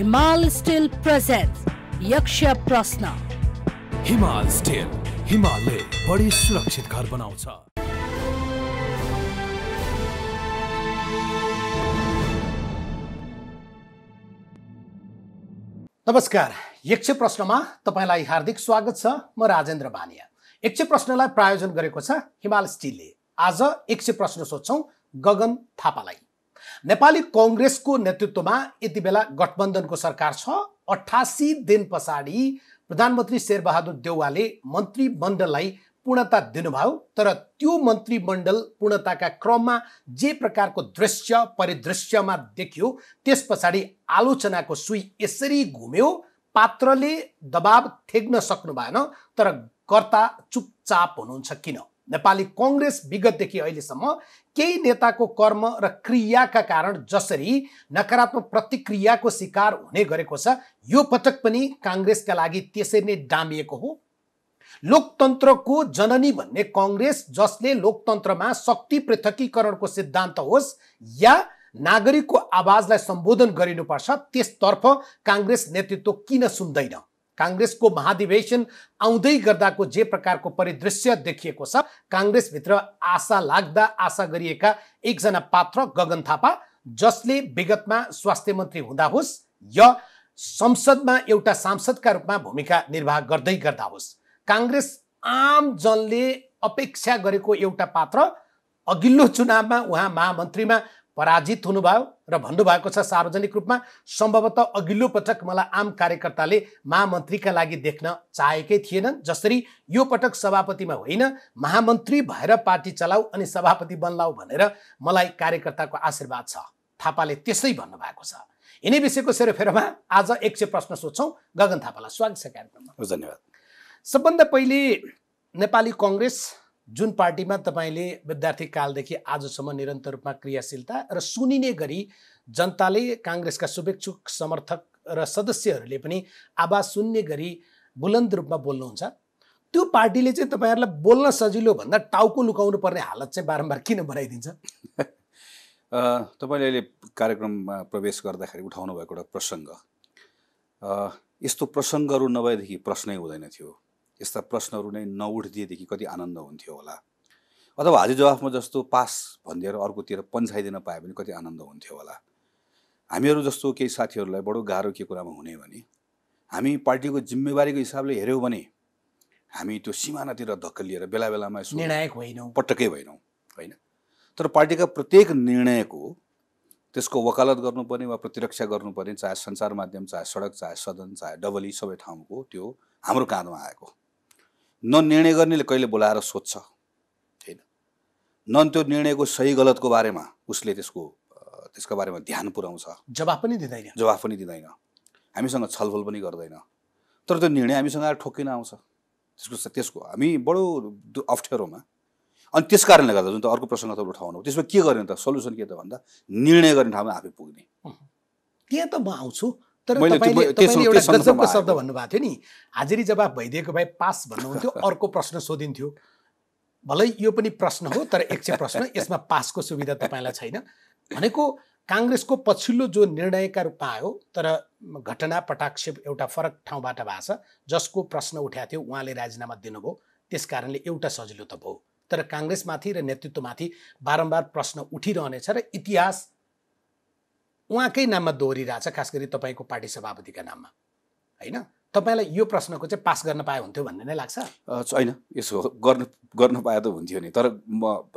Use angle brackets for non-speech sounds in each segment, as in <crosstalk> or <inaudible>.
हिमाल still present यक्ष प्रश्न हिमाल स्टिल हिमालय बड़ी सुरक्षित घर बनाउँछ नमस्कार यक्ष प्रश्नमा तपाईँलाई हार्दिक स्वागत छ म राजेन्द्र बानिया एकछे प्रश्नलाई प्रायोजन गरेको छ हिमाल स्टिलले आज एकछे प्रश्न सोध्छौँ गगन थापालाई नेपाली कङ्ग्रेसको नेतृत्वमा यति बेला गठबन्धनको सरकार छ अठासी दिन पछाडि प्रधानमन्त्री शेरबहादुर देउवाले मन्त्रीमण्डललाई पूर्णता दिनुभयो तर त्यो मन्त्रीमण्डल पूर्णताका क्रममा जे प्रकारको दृश्य परिदृश्यमा देखियो त्यस पछाडि आलोचनाको सुई यसरी घुम्यो पात्रले दबाब थेग्न सक्नु भएन तर कर्ता चुपचाप हुनुहुन्छ किन नेपाली कङ्ग्रेस विगतदेखि अहिलेसम्म केही नेताको कर्म र क्रियाका कारण जसरी नकारात्मक प्रतिक्रियाको शिकार हुने गरेको छ यो पटक पनि काङ्ग्रेसका लागि त्यसरी नै डामिएको हो लोकतन्त्रको जननी भन्ने कङ्ग्रेस जसले लोकतन्त्रमा शक्ति पृथकीकरणको सिद्धान्त होस् या नागरिकको आवाजलाई सम्बोधन गरिनुपर्छ त्यसतर्फ काङ्ग्रेस नेतृत्व किन सुन्दैन काङ्ग्रेसको महाधिवेशन आउँदै गर्दाको जे प्रकारको परिदृश्य देखिएको छ काङ्ग्रेसभित्र आशा लाग्दा आशा गरिएका एकजना पात्र गगन थापा जसले विगतमा स्वास्थ्य मन्त्री हुँदा होस् या संसदमा एउटा सांसदका रूपमा भूमिका निर्वाह गर्दै गर्दा होस् काङ्ग्रेस आम जनले अपेक्षा गरेको एउटा पात्र अघिल्लो चुनावमा उहाँ महामन्त्रीमा पराजित हुनुभयो र भन्नुभएको छ सार्वजनिक रूपमा सम्भवतः अघिल्लो पटक मलाई आम कार्यकर्ताले महामन्त्रीका लागि देख्न चाहेकै थिएनन् जसरी यो पटक सभापतिमा होइन महामन्त्री भएर पार्टी चलाऊ अनि सभापति बनलाऊ भनेर मलाई कार्यकर्ताको आशीर्वाद छ थापाले त्यसै भन्नुभएको छ यिनै विषयको सेरोफेरोमा आज एक सय प्रश्न सोध्छौँ गगन थापालाई स्वागत छ कार्यक्रममा धन्यवाद सबभन्दा पहिले नेपाली कङ्ग्रेस जुन पार्टीमा तपाईँले विद्यार्थी कालदेखि आजसम्म निरन्तर रूपमा क्रियाशीलता र सुनिने गरी जनताले काङ्ग्रेसका शुभेच्छुक समर्थक र सदस्यहरूले पनि आवाज सुन्ने गरी बुलन्द रूपमा बोल्नुहुन्छ त्यो पार्टीले चाहिँ तपाईँहरूलाई बोल्न सजिलो भन्दा टाउको लुकाउनु पर्ने हालत चाहिँ बारम्बार किन बनाइदिन्छ <laughs> तपाईँले अहिले कार्यक्रममा प्रवेश गर्दाखेरि उठाउनु भएको एउटा प्रसङ्ग यस्तो प्रसङ्गहरू नभएदेखि प्रश्नै हुँदैन थियो यस्ता प्रश्नहरू नै नउठिदिएदेखि कति आनन्द हुन्थ्यो होला अथवा हाजी जवाफमा जस्तो पास भनिदिएर अर्कोतिर पन्छाइदिन पायो भने कति आनन्द हुन्थ्यो होला हामीहरू जस्तो केही साथीहरूलाई बडो गाह्रो के कुरामा हुने भने हामी पार्टीको जिम्मेवारीको हिसाबले हेऱ्यौँ भने हामी त्यो सिमानातिर धक्क लिएर बेला बेलामा निर्णायक होइनौँ पटक्कै होइनौँ होइन तर पार्टीका प्रत्येक निर्णयको त्यसको वकालत गर्नुपर्ने वा प्रतिरक्षा गर्नुपर्ने चाहे सञ्चार माध्यम चाहे सडक चाहे सदन चाहे डबली सबै ठाउँको त्यो हाम्रो काँधमा आएको न निर्णय गर्नेले कहिले बोलाएर सोध्छ होइन न त्यो निर्णयको सही गलतको बारेमा उसले त्यसको त्यसको बारेमा ध्यान पुऱ्याउँछ जवाफ पनि दिँदैन जवाफ पनि दिँदैन हामीसँग छलफल पनि गर्दैन तर त्यो निर्णय हामीसँग आएर ठोकिन आउँछ त्यसको त्यसको हामी बडो अप्ठ्यारोमा अनि त्यस कारणले गर्दा जुन त अर्को प्रसङ्ग तपाईँले उठाउनु त्यसमा के गर्ने त सल्युसन के त भन्दा निर्णय गर्ने ठाउँमा आफै पुग्ने त्यहाँ त म आउँछु तर तपाईँले तपाईँले एउटा गजबको शब्द भन्नुभएको थियो नि हाजिरी जवाब भइदिएको भए पास भन्नुहुन्थ्यो <laughs> अर्को प्रश्न सोधिन्थ्यो भलै यो पनि प्रश्न हो तर एक चाहिँ प्रश्न यसमा पासको सुविधा तपाईँलाई छैन भनेको काङ्ग्रेसको पछिल्लो जो निर्णयका रूपमा आयो तर घटना पटाक्षेप एउटा फरक ठाउँबाट भएको छ जसको प्रश्न उठाएको थियो उहाँले राजीनामा दिनुभयो त्यस कारणले एउटा सजिलो त भयो तर काङ्ग्रेसमाथि र नेतृत्वमाथि बारम्बार प्रश्न उठिरहनेछ र इतिहास उहाँकै नाममा दोहोरिरहेछ खास गरी तपाईँको पार्टी सभापतिका नाममा होइन तपाईँलाई यो प्रश्नको चाहिँ पास गर्न पाए हुन्थ्यो भन्ने नै लाग्छ होइन यसो गर्न गर्न पाए त हुन्थ्यो नि तर म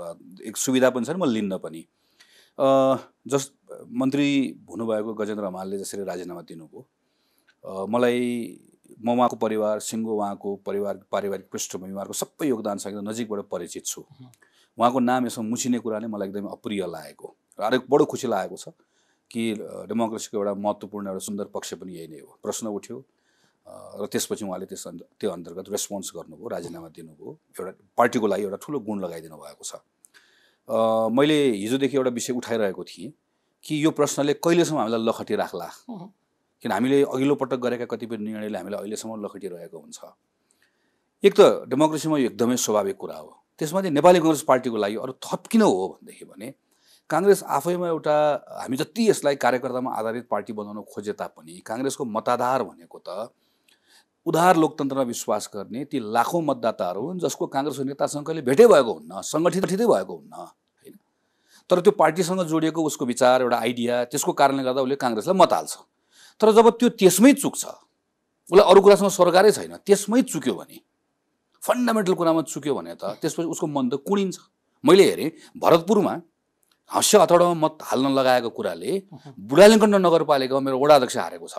एक सुविधा पनि छ नि म लिन्न पनि जस मन्त्री हुनुभएको गजेन्द्र हमालले जसरी राजीनामा दिनुभयो मलाई म उहाँको परिवार सिङ्गो उहाँको परिवार पारिवारिक पृष्ठभूमि उहाँको सबै योगदानसँग नजिकबाट परिचित छु उहाँको नाम यसो मुछिने कुरा नै मलाई एकदमै अप्रिय लागेको र अलिक बडो खुसी लागेको छ कि डेमोक्रेसीको एउटा महत्त्वपूर्ण एउटा सुन्दर पक्ष पनि यही नै हो प्रश्न उठ्यो र त्यसपछि उहाँले त्यस त्यो अन्तर्गत रेस्पोन्स गर्नुभयो राजीनामा दिनुभयो एउटा पार्टीको लागि एउटा ठुलो गुण लगाइदिनु भएको छ मैले हिजोदेखि एउटा विषय उठाइरहेको थिएँ कि यो प्रश्नले कहिलेसम्म हामीलाई लखटी राख्ला किन हामीले अघिल्लो पटक गरेका कतिपय निर्णयले हामीलाई अहिलेसम्म लखटिरहेको हुन्छ एक त डेमोक्रेसीमा यो एकदमै स्वाभाविक कुरा हो त्यसमा चाहिँ नेपाली कङ्ग्रेस पार्टीको लागि अरू थप किन हो भनेदेखि भने काङ्ग्रेस आफैमा एउटा हामी जति यसलाई कार्यकर्तामा आधारित पार्टी बनाउन खोजे तापनि काङ्ग्रेसको मताधार भनेको त उधार लोकतन्त्रमा विश्वास गर्ने ती लाखौँ मतदाताहरू हुन् जसको काङ्ग्रेसको नेतासँग कहिले भेटै भएको हुन्न सङ्गठितै भएको हुन्न होइन तर त्यो पार्टीसँग जोडिएको उसको विचार एउटा आइडिया त्यसको कारणले गर्दा उसले काङ्ग्रेसलाई मत हाल्छ तर जब त्यो त्यसमै चुक्छ उसलाई अरू कुरासँग सरकारै छैन त्यसमै चुक्यो भने फन्डामेन्टल कुरामा चुक्यो भने त त्यसपछि उसको मन त कुडिन्छ मैले हेरेँ भरतपुरमा हास्य हतौडामा मत हाल्न लगाएको कुराले बुढालिङ्कण्ड नगरपालिकामा मेरो वडा अध्यक्ष हारेको छ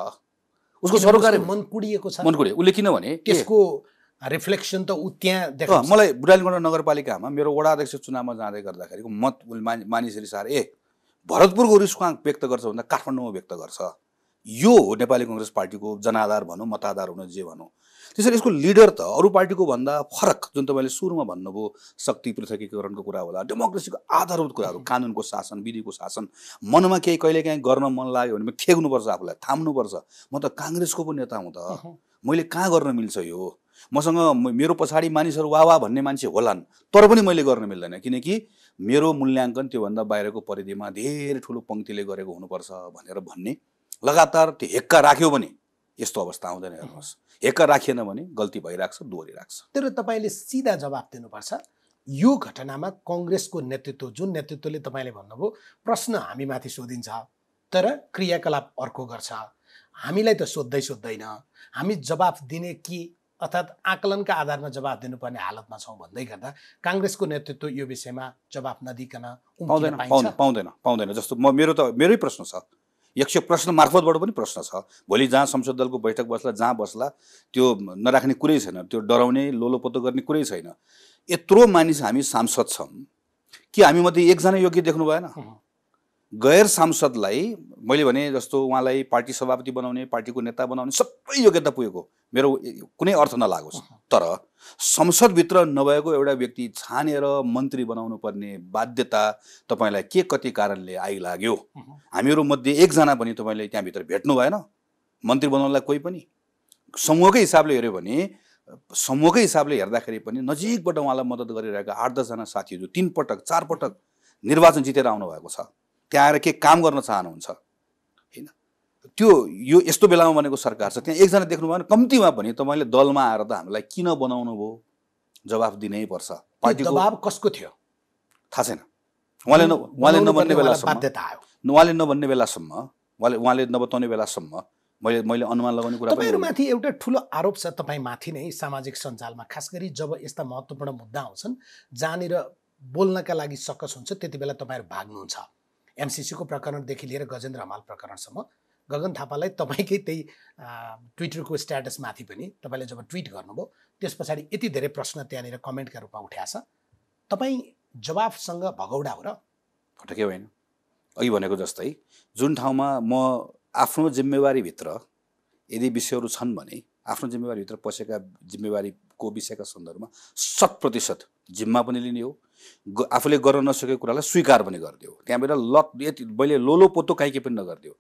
उसको सरकार मन छ मन कुडियो उसले किनभने त्यसको रिफ्लेक्सन त ऊ त्यहाँ मलाई बुढालिङ्कण्ड नगरपालिकामा मेरो वडा अध्यक्ष चुनावमा जाँदै गर्दाखेरिको मत मानिसहरू सार ए भरतपुरको रिस व्यक्त गर्छ भन्दा काठमाडौँमा व्यक्त गर्छ यो हो नेपाली कङ्ग्रेस पार्टीको जनाधार भनौँ मताधार हुनु जे भनौँ त्यसरी यसको लिडर त अरू पार्टीको भन्दा फरक जुन तपाईँले सुरुमा भन्नुभयो शक्ति पृथकीकरणको कुरा होला डेमोक्रेसीको आधारभूत कुराहरू कानुनको शासन विधिको शासन मनमा केही कहिलेकाहीँ गर्न मन लाग्यो भने ठेक्नुपर्छ आफूलाई थाम्नुपर्छ म त काङ्ग्रेसको पो नेता हुँ त मैले कहाँ गर्न मिल्छ यो मसँग मेरो पछाडि मानिसहरू वा वा भन्ने मान्छे होलान् तर पनि मैले गर्न मिल्दैन किनकि मेरो मूल्याङ्कन त्योभन्दा बाहिरको परिधिमा धेरै ठुलो पङ्क्तिले गरेको हुनुपर्छ भनेर भन्ने लगातार त्यो हेक्का राख्यो भने यस्तो अवस्था आउँदैन हेर्नुहोस् हेक्क राखिएन भने गल्ती भइरहेको छ दोहोरिरहेको छ तर तपाईँले सिधा जवाब दिनुपर्छ यो घटनामा कङ्ग्रेसको नेतृत्व जुन नेतृत्वले तपाईँले भन्नुभयो प्रश्न हामीमाथि सोधिन्छ तर क्रियाकलाप अर्को गर्छ हामीलाई त सोध्दै सोद्धैन हामी जवाफ दिने कि अर्थात् आकलनका आधारमा जवाफ दिनुपर्ने हालतमा छौँ भन्दै गर्दा काङ्ग्रेसको नेतृत्व यो विषयमा जवाफ नदिकन पाउँदैन पाउँदैन पाउँदैन जस्तो म मेरो त मेरै प्रश्न छ यक्ष प्रश्न मार्फतबाट पनि प्रश्न छ भोलि जहाँ संसद दलको बैठक बस्ला जहाँ बस्ला त्यो नराख्ने कुरै छैन त्यो डराउने लोलोपोतो गर्ने कुरै छैन यत्रो मानिस हामी सांसद छौँ कि हामीमध्ये एकजना योग्य देख्नु भएन गैर सांसदलाई मैले भने जस्तो उहाँलाई पार्टी सभापति बनाउने पार्टीको नेता बनाउने सबै योग्यता पुगेको मेरो कुनै अर्थ नलागोस् तर संसदभित्र नभएको एउटा व्यक्ति छानेर मन्त्री बनाउनु पर्ने बाध्यता तपाईँलाई के कति कारणले आइलाग्यो हामीहरूमध्ये एकजना पनि तपाईँले त्यहाँभित्र भेट्नु भएन मन्त्री बनाउनलाई कोही पनि समूहकै हिसाबले हेऱ्यो भने समूहकै हिसाबले हेर्दाखेरि पनि नजिकबाट उहाँलाई मद्दत गरिरहेका आठ दसजना साथीहरू तिन पटक चार निर्वाचन जितेर आउनुभएको छ त्यहाँ आएर के काम गर्न चाहनुहुन्छ होइन त्यो यो यस्तो बेलामा भनेको सरकार छ त्यहाँ एकजना देख्नुभयो भने कम्तीमा भने तपाईँले दलमा आएर त हामीलाई किन बनाउनु भयो जवाफ पर्छ पार्टी जवाब कसको थियो थाहा छैन उहाँले उहाँले नभन्ने बेलासम्म उहाँले नभन्ने बेलासम्म उहाँले उहाँले नबताउने बेलासम्म मैले मैले अनुमान लगाउने कुरा तपाईँहरूमाथि एउटा ठुलो आरोप छ तपाईँमाथि नै सामाजिक सञ्जालमा खास गरी जब यस्ता महत्त्वपूर्ण मुद्दा आउँछन् जहाँनिर बोल्नका लागि सकस हुन्छ त्यति बेला तपाईँहरू भाग्नुहुन्छ एमसिसीको प्रकरणदेखि लिएर गजेन्द्र हमाल प्रकरणसम्म गगन थापालाई तपाईँकै त्यही ट्विटरको स्ट्याटसमाथि पनि तपाईँले जब ट्विट गर्नुभयो त्यस पछाडि यति धेरै प्रश्न त्यहाँनिर कमेन्टका रूपमा उठाएछ तपाईँ जवाफसँग भगौडा हो र फटकै होइन अघि भनेको जस्तै जुन ठाउँमा म आफ्नो जिम्मेवारीभित्र यदि विषयहरू छन् भने आफ्नो जिम्मेवारीभित्र पसेका जिम्मेवारी को विषयका सन्दर्भमा शत प्रतिशत जिम्मा पनि लिने हो आफूले गर्न नसकेको कुरालाई स्वीकार पनि गरिदियो त्यहाँबाट लत यति मैले लोलो पोतो काहीँ केही पनि नगरिदियो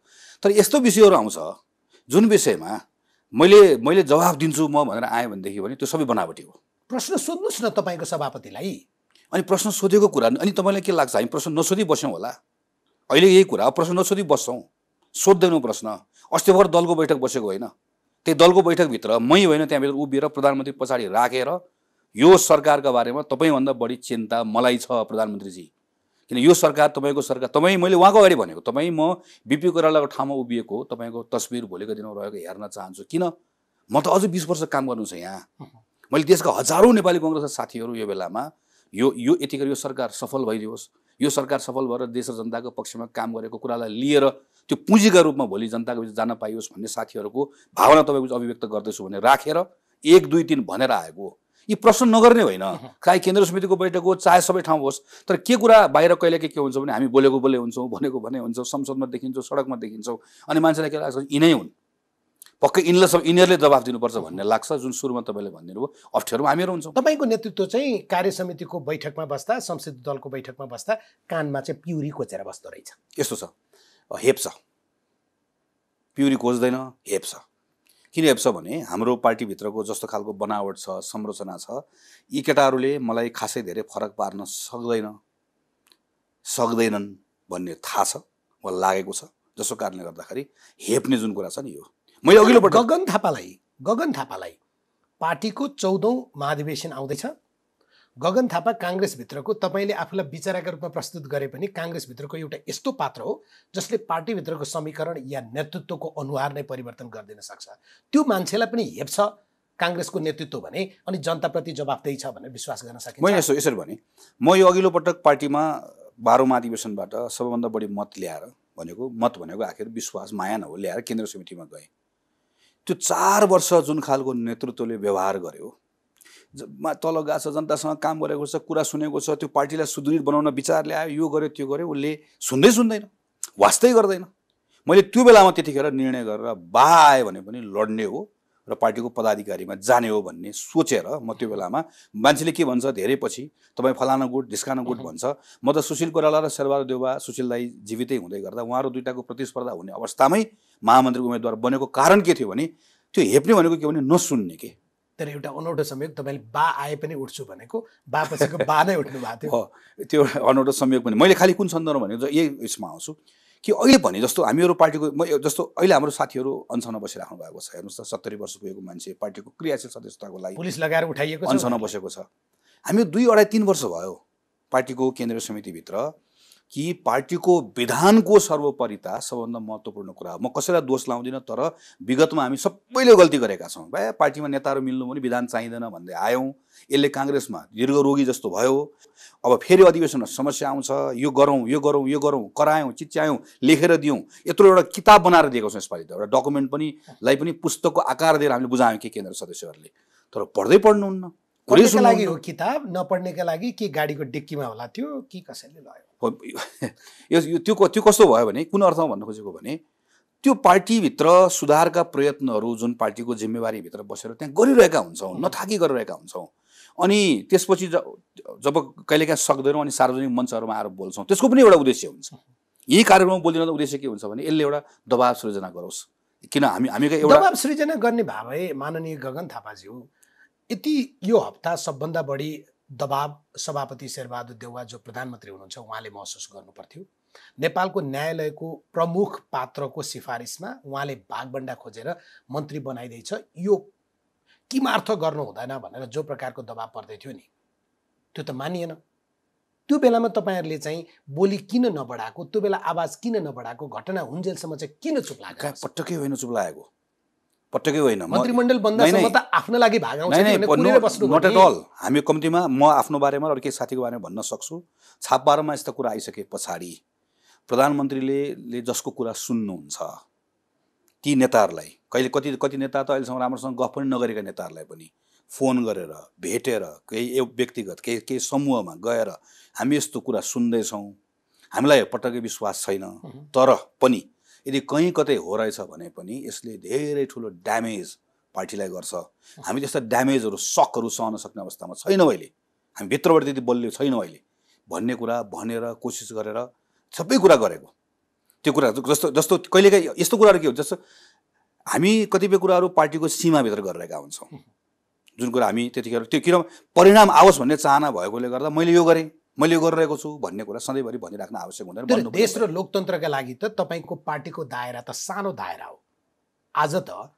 तर यस्तो विषयहरू आउँछ जुन विषयमा मैले मैले जवाब दिन्छु म भनेर आएँ भनेदेखि भने त्यो सबै बनावटी हो प्रश्न सोध्नुहोस् न तपाईँको सभापतिलाई अनि प्रश्न सोधेको कुरा अनि तपाईँलाई के लाग्छ हामी प्रश्न नसोधी बस्यौँ होला अहिले यही कुरा प्रश्न नसोधी बस्छौँ सोध्दैनौँ प्रश्न अस्ति भर दलको बैठक बसेको होइन त्यही दलको बैठकभित्र मै होइन त्यहाँ त्यहाँभित्र उभिएर प्रधानमन्त्री पछाडि राखेर यो सरकारका बारेमा तपाईँभन्दा बढी चिन्ता मलाई छ प्रधानमन्त्रीजी किन यो सरकार तपाईँको सरकार तपाईँ मैले उहाँको अगाडि भनेको तपाईँ म बिपी कोइरालाको ठाउँमा उभिएको तपाईँको तस्विर भोलिको दिनमा रहेको हेर्न चाहन्छु किन म त अझ बिस वर्ष काम गर्नु छ यहाँ मैले देशका हजारौँ नेपाली कङ्ग्रेसका साथीहरू यो बेलामा यो यो यतिखेर यो सरकार सफल भइदियोस् यो सरकार सफल भएर देश र जनताको पक्षमा काम गरेको कुरालाई लिएर त्यो पुँजीका रूपमा भोलि जनताको बिच जान पाइयोस् भन्ने साथीहरूको भावना तपाईँको अभिव्यक्त गर्दैछु भने राखेर एक दुई तिन भनेर आएको हो यी प्रश्न नगर्ने होइन <laughs> चाहे केन्द्र समितिको बैठक होस् चाहे सबै ठाउँ होस् तर के कुरा बाहिर कहिले के हुन्छ भने हामी बोलेको बोले हुन्छौँ भनेको भने हुन्छौँ संसदमा देखिन्छौँ सडकमा देखिन्छौँ अनि मान्छेलाई के लाग्छ यिनै हुन् पक्कै यिनलाई सब यिनीहरूले जवाफ दिनुपर्छ भन्ने <laughs> लाग्छ जुन सुरुमा तपाईँले भनिदिनुभयो अप्ठ्यारोमा हामीहरू हुन्छौँ तपाईँको नेतृत्व चाहिँ कार्य समितिको बैठकमा बस्दा संसदीय दलको बैठकमा बस्दा कानमा चाहिँ प्युरी कोचेर बस्दो रहेछ यस्तो छ हेप्छ प्युरी खोज्दैन हेप्छ किन हेप्छ भने हाम्रो पार्टीभित्रको जस्तो खालको बनावट छ संरचना छ यी केटाहरूले मलाई खासै धेरै फरक पार्न सक्दैन सक्दैनन् भन्ने थाहा छ वा लागेको छ जसको कारणले गर्दाखेरि हेप्ने जुन कुरा छ नि यो मैले अघिल्लोपल्ट गगन थापालाई गगन थापालाई पार्टीको चौधौँ महाधिवेशन आउँदैछ गगन थापा काङ्ग्रेसभित्रको तपाईँले आफूलाई विचारका रूपमा प्रस्तुत गरे पनि काङ्ग्रेसभित्रको एउटा यस्तो पात्र हो जसले पार्टीभित्रको समीकरण या नेतृत्वको अनुहार नै परिवर्तन गरिदिन सक्छ त्यो मान्छेलाई पनि हेप्छ काङ्ग्रेसको नेतृत्व भने अनि जनताप्रति जवाफदेही छ भनेर विश्वास गर्न सकिन्छ मैले यसो यसरी भने म यो अघिल्लो पटक पार्टीमा बाह्रौँ अधिवेशनबाट सबैभन्दा बढी मत ल्याएर भनेको मत भनेको आखिर विश्वास माया न ल्याएर केन्द्र समितिमा गएँ त्यो चार वर्ष जुन खालको नेतृत्वले व्यवहार गर्यो तल गएको छ जनतासँग काम गरेको छ कुरा सुनेको छ त्यो पार्टीलाई सुदृढ बनाउन विचार ल्यायो यो गर्यो त्यो गर्यो उसले सुन्दै सुन्दैन वास्तै गर्दैन मैले त्यो बेलामा त्यतिखेर निर्णय गरेर बा आयो भने पनि लड्ने हो र पार्टीको पदाधिकारीमा जाने हो भन्ने सोचेर म त्यो बेलामा मान्छेले के भन्छ धेरै पछि तपाईँ फलाना गुट ढिस्काना गुट भन्छ म त सुशील कोराला र शेरबहादुर देउवा सुशील दाई जीवितै हुँदै गर्दा उहाँहरू दुइटाको प्रतिस्पर्धा हुने अवस्थामै महामन्त्रीको उम्मेद्वार बनेको कारण के थियो भने त्यो हेप्ने भनेको के भने नसुन्ने के तर एउटा अनौठो संयोग तपाईँले बा आए पनि उठ्छु भनेको बा पछिको बा नै उठ्नु भएको थियो <laughs> त्यो अनौठो संयोग भने मैले खालि कुन सन्दर्भ भनेको यही यसमा आउँछु कि अहिले भने जस्तो हामीहरू पार्टीको म जस्तो अहिले हाम्रो साथीहरू अनसनमा बसिराख्नु भएको छ हेर्नुहोस् त सत्तरी वर्ष पुगेको मान्छे पार्टीको क्रियाशील सदस्यताको लागि पुलिस लगाएर उठाइएको अन्सनमा बसेको छ हामी दुई अढाई तिन वर्ष भयो पार्टीको केन्द्रीय समितिभित्र कि पार्टीको विधानको सर्वोपरिता सबभन्दा महत्त्वपूर्ण कुरा हो म कसैलाई दोष लाउँदिनँ तर विगतमा हामी सबैले गल्ती गरेका छौँ भाइ पार्टीमा नेताहरू मिल्नु भने विधान चाहिँदैन भन्दै आयौँ यसले काङ्ग्रेसमा दीर्घरोगी जस्तो भयो अब फेरि अधिवेशनमा समस्या आउँछ यो गरौँ यो गरौँ यो गरौँ करायौँ चिच्यायौँ लेखेर दियौँ यत्रो एउटा किताब बनाएर दिएको छौँ यसपालि त एउटा डकुमेन्ट पनि लाई पनि पुस्तकको आकार दिएर हामीले बुझायौँ कि केन्द्र सदस्यहरूले तर पढ्दै पढ्नुहुन्न लागि हो किताब नपढ्नेका लागि के गाडीको डिक्कीमा होला त्यो कि कसैले लग्यो यो त्यो त्यो कस्तो भयो भने कुन अर्थमा भन्नु खोजेको भने त्यो पार्टीभित्र सुधारका प्रयत्नहरू जुन पार्टीको जिम्मेवारीभित्र बसेर त्यहाँ गरिरहेका हुन्छौँ नथाकी गरिरहेका हुन्छौँ अनि त्यसपछि जब कहिले कहिलेकाहीँ सक्दैनौँ अनि सार्वजनिक मञ्चहरूमा आएर बोल्छौँ त्यसको पनि एउटा उद्देश्य हुन्छ यही कार्यक्रममा बोलिरहँदा उद्देश्य के हुन्छ भने यसले एउटा दबाव सृजना गरोस् किन हामी हामी एउटा दबाब सृजना गर्ने भावै माननीय गगन थापाजी हो यति यो हप्ता सबभन्दा बढी दबाब सभापति शेरबहादुर देउवा जो प्रधानमन्त्री हुनुहुन्छ उहाँले महसुस गर्नुपर्थ्यो नेपालको न्यायालयको प्रमुख पात्रको सिफारिसमा उहाँले भागबन्डा खोजेर मन्त्री बनाइदिएछ यो किमार्थ गर्नु हुँदैन भनेर जो प्रकारको दबाब पर्दै थियो नि त्यो त मानिएन त्यो बेलामा तपाईँहरूले चाहिँ बोली किन नबढाएको त्यो बेला आवाज किन नबढाएको घटना हुन्जेलसम्म चाहिँ किन चुप लाग्यो पटक्कै होइन चुप लागेको पटक्कै होइन मन्त्रीमण्डल आफ्नो लागि नट एट अल हामी कम्तीमा म आफ्नो बारेमा अरू केही साथीको बारेमा भन्न सक्छु छापबारमा यस्तो कुरा आइसके पछाडि प्रधानमन्त्रीले जसको कुरा सुन्नुहुन्छ ती नेताहरूलाई कहिले कति कति नेता त अहिलेसम्म राम्रोसँग गफ पनि नगरेका नेताहरूलाई पनि फोन गरेर भेटेर केही व्यक्तिगत केही केही समूहमा गएर हामी यस्तो कुरा सुन्दैछौँ हामीलाई पटक्कै विश्वास छैन तर पनि यदि कहीँ कतै हो रहेछ भने पनि यसले धेरै ठुलो ड्यामेज पार्टीलाई गर्छ हामी त्यस्ता ड्यामेजहरू सकहरू सहन सक्ने अवस्थामा छैनौँ अहिले हामी भित्रबाट त्यति बलियो छैनौँ अहिले भन्ने कुरा भनेर कोसिस गरेर सबै कुरा गरेको त्यो कुरा जस्तो जस्तो कहिलेकाहीँ यस्तो कुराहरू के हो जस्तो हामी कतिपय कुराहरू पार्टीको सीमाभित्र गरिरहेका हुन्छौँ जुन कुरा हामी त्यतिखेर त्यो किन परिणाम आओस् भन्ने चाहना भएकोले गर्दा मैले यो गरेँ मैले गरिरहेको छु भन्ने कुरा सधैँभरि भनिराख्नु आवश्यक हुँदैन देश र लोकतन्त्रका लागि त तपाईँको पार्टीको दायरा त सानो दायरा हो आज त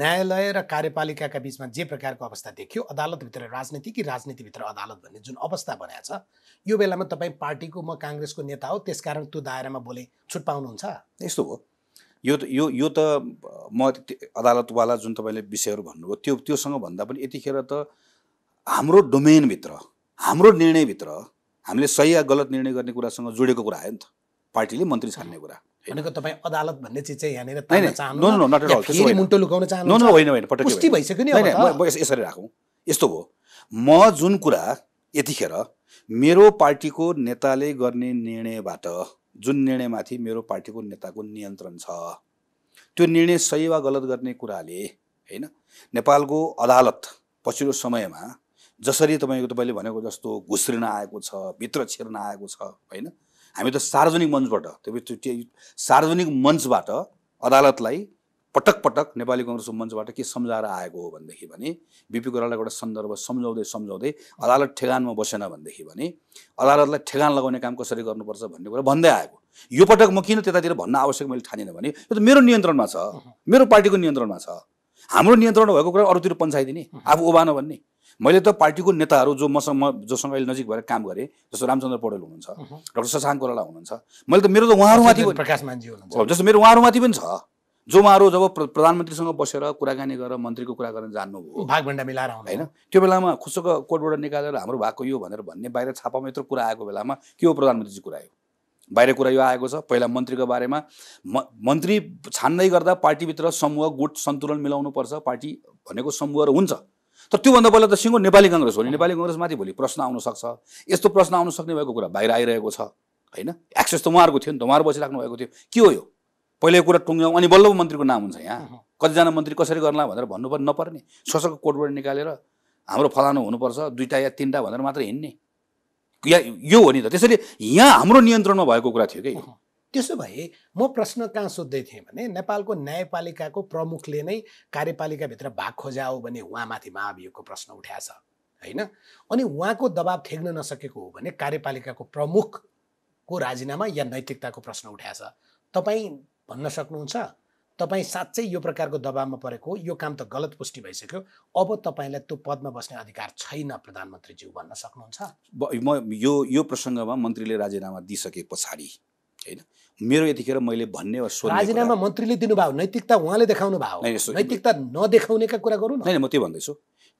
न्यायालय र कार्यपालिकाका बिचमा जे प्रकारको अवस्था देखियो अदालतभित्र राजनीति कि राजनीतिभित्र अदालत भन्ने जुन अवस्था बनाएको छ यो बेलामा तपाईँ पार्टीको म काङ्ग्रेसको नेता हो त्यसकारण त्यो दायरामा बोले छुट पाउनुहुन्छ यस्तो हो यो त यो यो त म अदालतवाला जुन तपाईँले विषयहरू भन्नुभयो त्यो त्योसँग भन्दा पनि यतिखेर त हाम्रो डोमेनभित्र हाम्रो निर्णयभित्र हामीले सही या गलत निर्णय गर्ने कुरासँग जोडेको कुरा आयो नि त पार्टीले मन्त्री छान्ने कुरा भनेको तपाईँ अदालत भन्ने चिज चाहिँ यहाँनिर होइन यसरी राखौँ यस्तो भयो म जुन कुरा यतिखेर मेरो पार्टीको नेताले गर्ने निर्णयबाट जुन निर्णयमाथि मेरो पार्टीको नेताको नियन्त्रण छ त्यो निर्णय सही वा गलत गर्ने कुराले होइन नेपालको अदालत पछिल्लो समयमा जसरी तपाईँको तपाईँले भनेको जस्तो घुस्रिन आएको छ भित्र छिर्न आएको छ होइन हामी त सार्वजनिक मञ्चबाट त्यो सार्वजनिक मञ्चबाट अदालतलाई पटक पटक नेपाली कङ्ग्रेसको मञ्चबाट के सम्झाएर आएको हो भनेदेखि भने बिपी कोरालाई एउटा सन्दर्भ सम्झाउँदै सम्झाउँदै अदालत ठेगानमा बसेन भनेदेखि भने अदालतलाई ठेगान लगाउने काम कसरी गर्नुपर्छ भन्ने कुरा भन्दै आएको यो पटक म किन त्यतातिर भन्न आवश्यक मैले ठानिनँ भने यो त मेरो नियन्त्रणमा छ मेरो पार्टीको नियन्त्रणमा छ हाम्रो नियन्त्रण भएको कुरा अरूतिर पन्चाइदिने आफू उभान भन्ने मैले त पार्टीको नेताहरू जो मसँग जोसँग अहिले नजिक भएर काम गरेँ जस्तो रामचन्द्र पौडेल हुनुहुन्छ डक्टर शशाङ कोराला हुनुहुन्छ मैले त मेरो त उहाँहरूमाथि प्रकाश मान्जी हुनुहुन्छ जस्तो मेरो उहाँहरूमाथि पनि छ जो उहाँहरू जब प्रधानमन्त्रीसँग बसेर कुराकानी गरेर मन्त्रीको कुरा गर्न जान्नुभयो भागभन्डा मिलाएर होइन त्यो बेलामा खुसोको कोर्टबाट निकालेर हाम्रो भएको यो भनेर भन्ने बाहिर छापामा यत्रो कुरा आएको बेलामा के हो प्रधानमन्त्रीजी कुरा आयो बाहिर कुरा यो आएको छ पहिला मन्त्रीको बारेमा म मन्त्री छान्दै गर्दा पार्टीभित्र समूह गुट सन्तुलन मिलाउनुपर्छ पार्टी भनेको समूह हुन्छ तर त्योभन्दा पहिला त सिङ्गो नेपाली कङ्ग्रेस हो नि नेपाली कङ्ग्रेसमाथि भोलि प्रश्न सक्छ यस्तो प्रश्न आउन सक्ने भएको कुरा बाहिर आइरहेको छ होइन एक्सेस त उहाँहरूको थियो नि त उहाँहरू बसिराख्नु भएको थियो के हो यो पहिले कुरा टुङ्ग्याउँ अनि बल्ल मन्त्रीको नाम हुन्छ यहाँ कतिजना मन्त्री कसरी गर्ला भनेर भन्नु पनि नपर्ने सशक्त कोटबाट निकालेर हाम्रो फलानु हुनुपर्छ दुईवटा या तिनवटा भनेर मात्र हिँड्ने या यो हो नि त त्यसरी यहाँ हाम्रो नियन्त्रणमा भएको कुरा थियो कि त्यसो भए म प्रश्न कहाँ सोध्दै थिएँ भने नेपालको न्यायपालिकाको प्रमुखले नै कार्यपालिकाभित्र भाग खोजाओ भने उहाँमाथि महाभियोगको प्रश्न उठाएछ होइन अनि उहाँको दबाब ठेक्न नसकेको हो भने कार्यपालिकाको प्रमुखको राजीनामा या नैतिकताको प्रश्न उठाएछ तपाईँ भन्न सक्नुहुन्छ तपाईँ साँच्चै यो प्रकारको दबाबमा परेको हो यो काम त गलत पुष्टि भइसक्यो अब तपाईँलाई त्यो पदमा बस्ने अधिकार छैन प्रधानमन्त्रीज्यू भन्न सक्नुहुन्छ म यो यो प्रसङ्गमा मन्त्रीले राजीनामा दिइसके पछाडि होइन मेरो यतिखेर मैले भन्ने वा सोध्ने राजीनामा मन्त्रीले दिनुभयो नैतिकता उहाँले देखाउनु भयो नैतिकता नदेखाउनेका कुरा गरौँ न होइन म त्यो भन्दैछु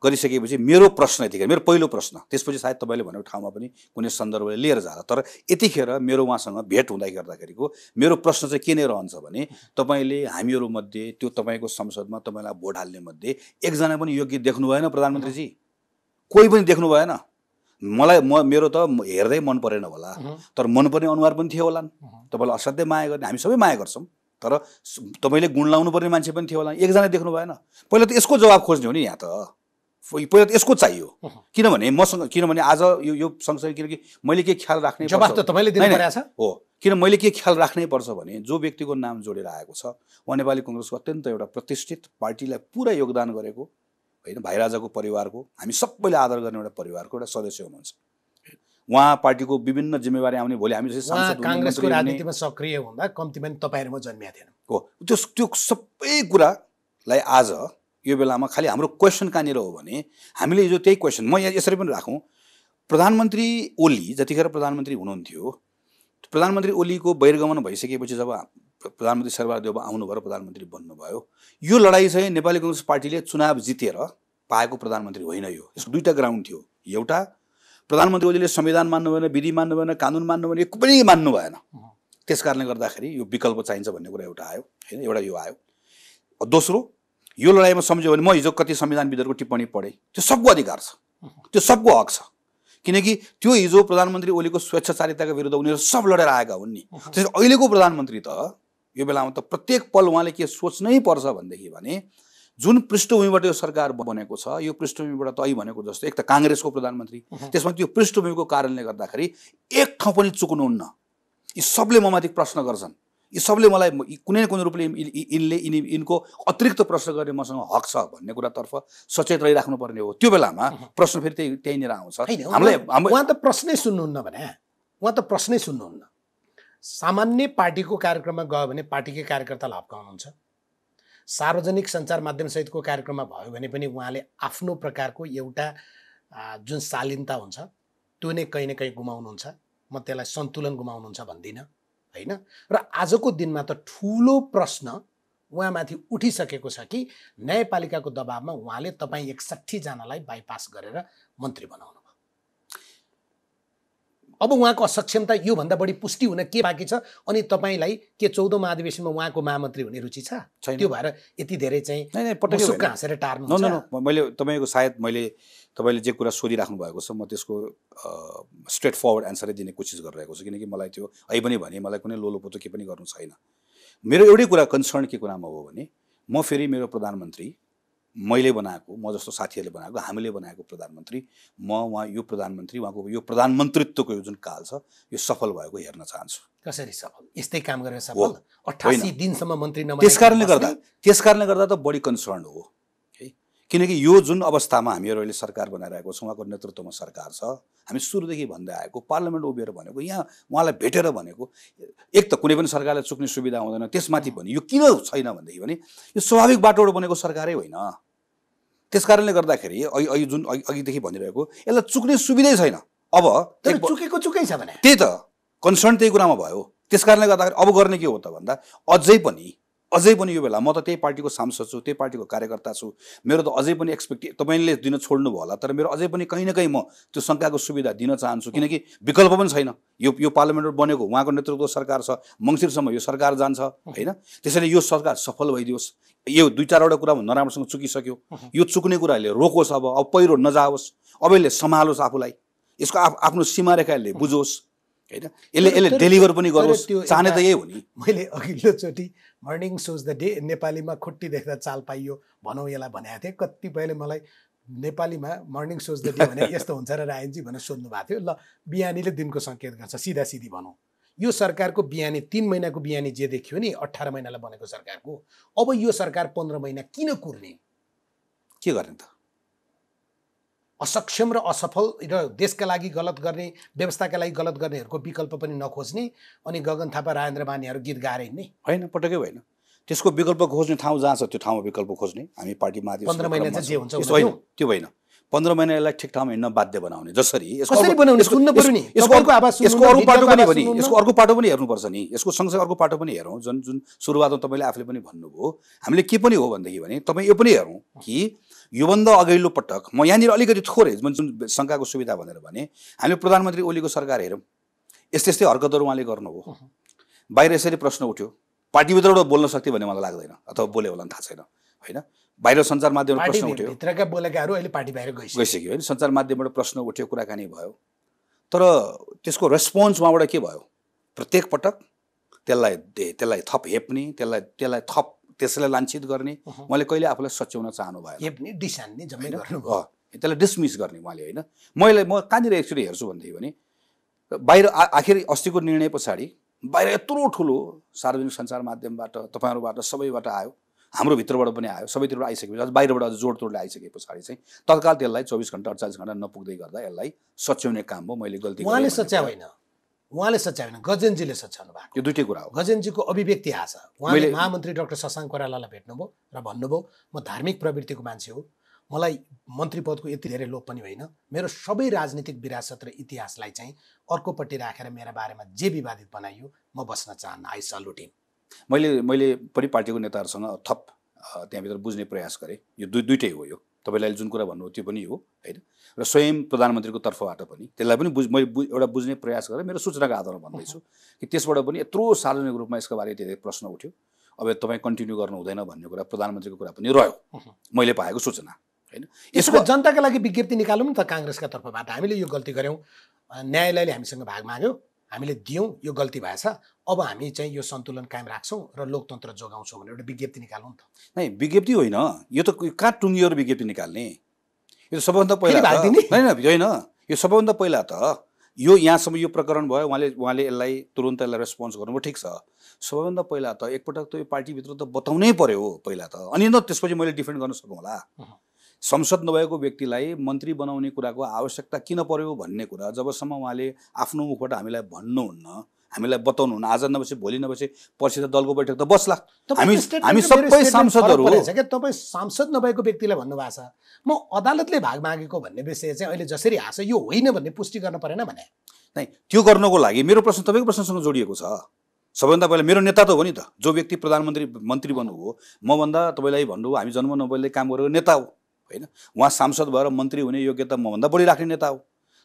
गरिसकेपछि मेरो प्रश्न यतिखेर मेरो पहिलो प्रश्न त्यसपछि सायद तपाईँले भनेको ठाउँमा पनि कुनै सन्दर्भले लिएर जाला तर यतिखेर मेरो उहाँसँग भेट हुँदै गर्दाखेरिको मेरो प्रश्न चाहिँ के नै रहन्छ भने तपाईँले हामीहरूमध्ये त्यो तपाईँको संसदमा तपाईँलाई भोट हाल्ने मध्ये एकजना पनि योग्य देख्नु भएन प्रधानमन्त्रीजी कोही पनि देख्नु भएन मलाई म मेरो त हेर्दै मन परेन होला तर मनपर्ने अनुहार पनि थियो होला तपाईँलाई असाध्यै माया गर्ने हामी सबै माया गर्छौँ तर तपाईँले गुण लाउनु पर्ने मान्छे पनि थियो होला एकजना देख्नु भएन पहिला त यसको जवाब खोज्ने हो नि यहाँ त पहिला त यसको चाहियो किनभने मसँग किनभने आज यो यो सँगसँगै किनकि मैले के ख्याल राख्ने हो किन मैले के ख्याल राख्नै पर्छ भने जो व्यक्तिको नाम जोडेर आएको छ उहाँ नेपाली कङ्ग्रेसको अत्यन्त एउटा प्रतिष्ठित पार्टीलाई पुरा योगदान गरेको होइन भाइ राजाको परिवारको हामी सबैले आदर गर्ने एउटा परिवारको एउटा सदस्य हुनुहुन्छ उहाँ पार्टीको विभिन्न जिम्मेवारी आउने भोलि हामी काङ्ग्रेसको राजनीतिमा सक्रिय हुँदा कम्तीमा तपाईँहरूमा जन्मिया थिएन हो त्यो त्यो सबै कुरालाई आज यो बेलामा खालि हाम्रो क्वेसन कहाँनिर हो भने हामीले हिजो त्यही क्वेसन म यहाँ यसरी पनि राखौँ प्रधानमन्त्री ओली जतिखेर प्रधानमन्त्री हुनुहुन्थ्यो प्रधानमन्त्री ओलीको बहिर्गमन भइसकेपछि जब प्रधानमन्त्री आउनुभयो र प्रधानमन्त्री बन्नुभयो यो लडाइँ चाहिँ नेपाली कङ्ग्रेस पार्टीले चुनाव जितेर पाएको प्रधानमन्त्री होइन यो यसको दुईवटा ग्राउन्ड थियो एउटा प्रधानमन्त्री ओलीले संविधान मान्नु भएन विधि मान्नु भएन कानुन मान्नु भएन एक पनि मान्नु भएन त्यस कारणले गर्दाखेरि यो विकल्प चाहिन्छ भन्ने कुरा एउटा आयो होइन एउटा यो आयो दोस्रो यो लडाइँमा सम्झ्यो भने म हिजो कति संविधानविदहरूको टिप्पणी पढेँ त्यो सबको अधिकार छ त्यो सबको हक छ किनकि त्यो हिजो प्रधानमन्त्री ओलीको स्वेच्छाचारिताको विरुद्ध उनीहरू सब लडेर आएका हुन् नि त्यसरी अहिलेको प्रधानमन्त्री त यो बेलामा त प्रत्येक पल उहाँले के सोच्नै पर्छ भनेदेखि भने जुन पृष्ठभूमिबाट यो सरकार बनेको छ यो पृष्ठभूमिबाट त भनेको जस्तो एक त काङ्ग्रेसको प्रधानमन्त्री त्यसमा त्यो पृष्ठभूमिको कारणले गर्दाखेरि एक ठाउँ पनि चुक्नुहुन्न यी सबले ममाथि प्रश्न गर्छन् यी सबले मलाई कुनै न कुनै रूपले यिनले यिनी यिनको अतिरिक्त प्रश्न गर्ने मसँग हक छ भन्ने कुरातर्फ सचेत रहिराख्नुपर्ने हो त्यो बेलामा प्रश्न फेरि त्यही त्यहीँनिर आउँछ हामीलाई उहाँ त प्रश्नै सुन्नुहुन्न भने उहाँ त प्रश्नै सुन्नुहुन्न सामान्य पार्टीको कार्यक्रममा गयो भने पार्टीकै कार्यकर्तालाई हप्काउनुहुन्छ सार्वजनिक सञ्चार माध्यमसहितको कार्यक्रममा भयो भने पनि उहाँले आफ्नो प्रकारको एउटा जुन शालीनता हुन्छ त्यो नै कहीँ न कहीँ गुमाउनुहुन्छ म त्यसलाई सन्तुलन गुमाउनुहुन्छ भन्दिनँ होइन र आजको दिनमा त ठुलो प्रश्न उहाँमाथि उठिसकेको छ कि न्यायपालिकाको दबावमा उहाँले तपाईँ एकसट्ठीजनालाई बाइपास गरेर मन्त्री बनाउनु अब उहाँको असक्षमता योभन्दा बढी पुष्टि हुन के बाँकी छ अनि तपाईँलाई के चौधौँ महाधिवेशनमा उहाँको महामन्त्री हुने रुचि छ त्यो भएर यति धेरै चाहिँ पटक हाँसेर टार्नु मैले तपाईँको सायद मैले तपाईँले जे कुरा सोधिराख्नु भएको छ म त्यसको स्ट्रेट फरवर्ड एन्सरै दिने कोसिस गरिरहेको छु किनकि मलाई त्यो है पनि भने मलाई कुनै लोलोपोतो के पनि गर्नु छैन मेरो एउटै कुरा कन्सर्न के कुरामा हो भने म फेरि मेरो प्रधानमन्त्री मैले बनाएको म जस्तो साथीहरूले बनाएको हामीले बनाएको प्रधानमन्त्री म उहाँ यो प्रधानमन्त्री उहाँको यो प्रधानमन्त्रीत्वको जुन काल छ यो सफल भएको हेर्न चाहन्छु कसरी सफल यस्तै काम गरेर सफल अठासी दिनसम्म मन्त्री नभए त्यस कारणले गर्दा त्यस कारणले गर्दा त बढी कन्सर्न हो किनकि यो जुन अवस्थामा हामीहरू अहिले सरकार बनाइरहेको छौँ उहाँको नेतृत्वमा सरकार छ हामी सुरुदेखि भन्दै आएको पार्लियामेन्ट उभिएर भनेको यहाँ उहाँलाई भेटेर भनेको एक त कुनै पनि सरकारलाई चुक्ने सुविधा हुँदैन त्यसमाथि भने यो किन छैन भनेदेखि भने यो स्वाभाविक बाटोबाट बनेको सरकारै होइन त्यस कारणले गर्दाखेरि अघि अघि जुन अघिदेखि भनिरहेको यसलाई चुक्ने सुविधै छैन अब चुकेको चुकै छ भने त्यही त कन्सर्न त्यही कुरामा भयो त्यस कारणले गर्दाखेरि अब गर्ने के हो त भन्दा अझै पनि अझै पनि यो बेला म त त्यही पार्टीको सांसद छु त्यही पार्टीको कार्यकर्ता छु मेरो त अझै पनि एक्सपेक्ट तपाईँले दिन छोड्नुभयो होला तर मेरो अझै पनि कहीँ न कहीँ म त्यो शङ्काको सुविधा दिन चाहन्छु किनकि विकल्प पनि छैन यो यो पार्लियामेन्टमा बनेको उहाँको नेतृत्व सरकार छ मङ्सिरसम्म यो सरकार जान्छ होइन त्यसैले यो सरकार सफल भइदियोस् यो दुई चारवटा कुरा नराम्रोसँग चुकिसक्यो यो चुक्ने कुराहरूले रोकोस् अब अब पहिरो नजाओस् अब यसले सम्हालोस् आफूलाई यसको आफ्नो सीमारेखाले बुझोस् होइन यसले यसले डेलिभर पनि गरोस् चाहने त यही हो नि मैले अघिल्लोचोटि मर्निङ सोज द डे नेपालीमा खुट्टी देख्दा चाल पाइयो भनौँ यसलाई भनेको थिएँ कतिपयले मलाई नेपालीमा मर्निङ सोज द डे भने यस्तो हुन्छ र रायनजी भनेर सोध्नु भएको थियो ल बिहानीले दिनको सङ्केत गर्छ सिधा सिधी भनौँ यो सरकारको बिहानी तिन महिनाको बिहानी जे देखियो नि अठार महिनालाई बनेको सरकारको अब यो सरकार पन्ध्र महिना किन कुर्ने के गर्ने त असक्षम र असफल र देशका लागि गलत गर्ने व्यवस्थाका लागि गलत गर्नेहरूको विकल्प पनि नखोज्ने अनि गगन थापा राजेन्द्र मानेहरू गीत गाएर हिँड्ने होइन पटकै होइन त्यसको विकल्प खोज्ने ठाउँ जहाँ छ त्यो ठाउँमा विकल्प खोज्ने हामी पार्टी पार्टीमा पन्ध्र महिना चाहिँ जे हुन्छ होइन त्यो होइन पन्ध्र महिना यसलाई ठिक ठाउँमा हिँड्न बाध्य बनाउने जसरी यसको अर्को पाटो पनि भने यसको अर्को पाटो पनि हेर्नुपर्छ नि यसको सँगसँगै अर्को पाटो पनि हेरौँ जुन जुन सुरुवातमा तपाईँले आफूले पनि भन्नुभयो हामीले के पनि हो भनेदेखि भने तपाईँ यो पनि हेरौँ कि योभन्दा अघिल्लो पटक म यहाँनिर अलिकति थोरै जुन शङ्काको सुविधा भनेर भने हामीले प्रधानमन्त्री ओलीको सरकार हेरौँ यस्तै यस्तै हरकतहरू उहाँले गर्नुभयो बाहिर यसरी प्रश्न उठ्यो पार्टीभित्रबाट बोल्न सक्थ्यो भने मलाई लाग्दैन अथवा बोल्यो होला थाहा छैन होइन बाहिर सञ्चार माध्यमबाट प्रश्न उठ्यो भित्रका बोलेकाहरू अहिले पार्टी बाहिर गइसक्यो होइन सञ्चार माध्यमबाट प्रश्न उठ्यो कुराकानी भयो तर त्यसको रेस्पोन्स उहाँबाट के भयो प्रत्येक पटक त्यसलाई त्यसलाई थप हेप्ने त्यसलाई त्यसलाई थप त्यसलाई लान्छित गर्ने उहाँले कहिले आफूलाई सच्याउन चाहनु भयो त्यसलाई डिसमिस गर्ने उहाँले होइन मैले म कहाँनिर एकचोटि हेर्छु भन्दै भने बाहिर आखिर अस्तिको निर्णय पछाडि बाहिर यत्रो ठुलो सार्वजनिक सञ्चार माध्यमबाट तपाईँहरूबाट सबैबाट आयो हाम्रो भित्रबाट पनि आयो सबैतिरबाट आइसकेपछि पछाडि बाहिरबाट जोड तोडले आइसके पछाडि चाहिँ तत्काल त्यसलाई चौबिस घन्टा अडचालिस घन्टा नपुग्दै गर्दा यसलाई सच्याउने काम हो मैले गल्ती उहाँले सच्याएन उहाँले सच्याएन गजेन्जीले सच्याउनु भएको यो दुइटै कुरा हो गजेन्जीको अभिव्यक्ति आछ उहाँले महामन्त्री डाक्टर शशाङ्क कोरालालाई भेट्नुभयो र भन्नुभयो म धार्मिक प्रवृत्तिको मान्छे हो मलाई मन्त्री पदको यति धेरै लोप पनि होइन मेरो सबै राजनीतिक विरासत र इतिहासलाई चाहिँ अर्कोपट्टि राखेर मेरा बारेमा जे विवादित बनाइयो म बस्न चाहन्न आई सल्युटिङ मैले मैले पनि पार्टीको नेताहरूसँग थप त्यहाँभित्र बुझ्ने प्रयास गरेँ यो दुई दुइटै हो यो तपाईँले अहिले जुन कुरा भन्नु त्यो पनि हो होइन र स्वयं प्रधानमन्त्रीको तर्फबाट पनि त्यसलाई पनि बुझ मैले बुझ एउटा बुझ्ने प्रयास गरेर मेरो सूचनाको आधारमा भन्दैछु कि त्यसबाट पनि यत्रो सार्वजनिक रूपमा यसको बारे धेरै प्रश्न उठ्यो अब तपाईँ कन्टिन्यू गर्नु हुँदैन भन्ने कुरा प्रधानमन्त्रीको कुरा पनि रह्यो मैले पाएको सूचना होइन यसको जनताका लागि विज्ञप्ति निकालौँ नि त काङ्ग्रेसका तर्फबाट हामीले यो गल्ती गऱ्यौँ न्यायालयले हामीसँग भाग माग्यो हामीले दियौँ यो गल्ती भएछ अब हामी चाहिँ यो सन्तुलन कायम राख्छौँ र लोकतन्त्र जोगाउँछौँ भनेर एउटा विज्ञप्ति निकालौँ नि त नै विज्ञप्ति होइन यो त कहाँ टुङ्गियो र विज्ञप्ति निकाल्ने यो त सबभन्दा पहिला होइन होइन यो सबभन्दा पहिला त यो यहाँसम्म यो प्रकरण भयो उहाँले उहाँले यसलाई तुरन्त यसलाई रेस्पोन्स गर्नुभयो ठिक छ सबैभन्दा पहिला त एकपटक त यो पार्टीभित्र त बताउनै पर्यो पहिला त अनि न त्यसपछि मैले डिफेन्ड गर्न सकौँ होला संसद नभएको व्यक्तिलाई मन्त्री बनाउने कुराको आवश्यकता किन पर्यो भन्ने कुरा जबसम्म उहाँले आफ्नो मुखबाट हामीलाई भन्नुहुन्न हामीलाई बताउनुहुन्न आज नबसे भोलि नबसे पर्सि त दलको बैठक त बस्ला हामी हामी सबै सांसदहरू क्या तपाईँ सांसद नभएको व्यक्तिलाई भन्नुभएको छ म अदालतले भाग मागेको भन्ने विषय चाहिँ अहिले जसरी हाँस यो होइन भन्ने पुष्टि गर्न परेन भने नै त्यो गर्नको लागि मेरो प्रश्न तपाईँको प्रश्नसँग जोडिएको छ सबैभन्दा पहिला मेरो नेता त हो नि त जो व्यक्ति प्रधानमन्त्री मन्त्री बन्नुभयो मभन्दा तपाईँलाई भन्नु हामी जन्म नभएले काम गरेको नेता हो होइन उहाँ सांसद भएर मन्त्री हुने योग्यता मभन्दा बढी राख्ने नेता हो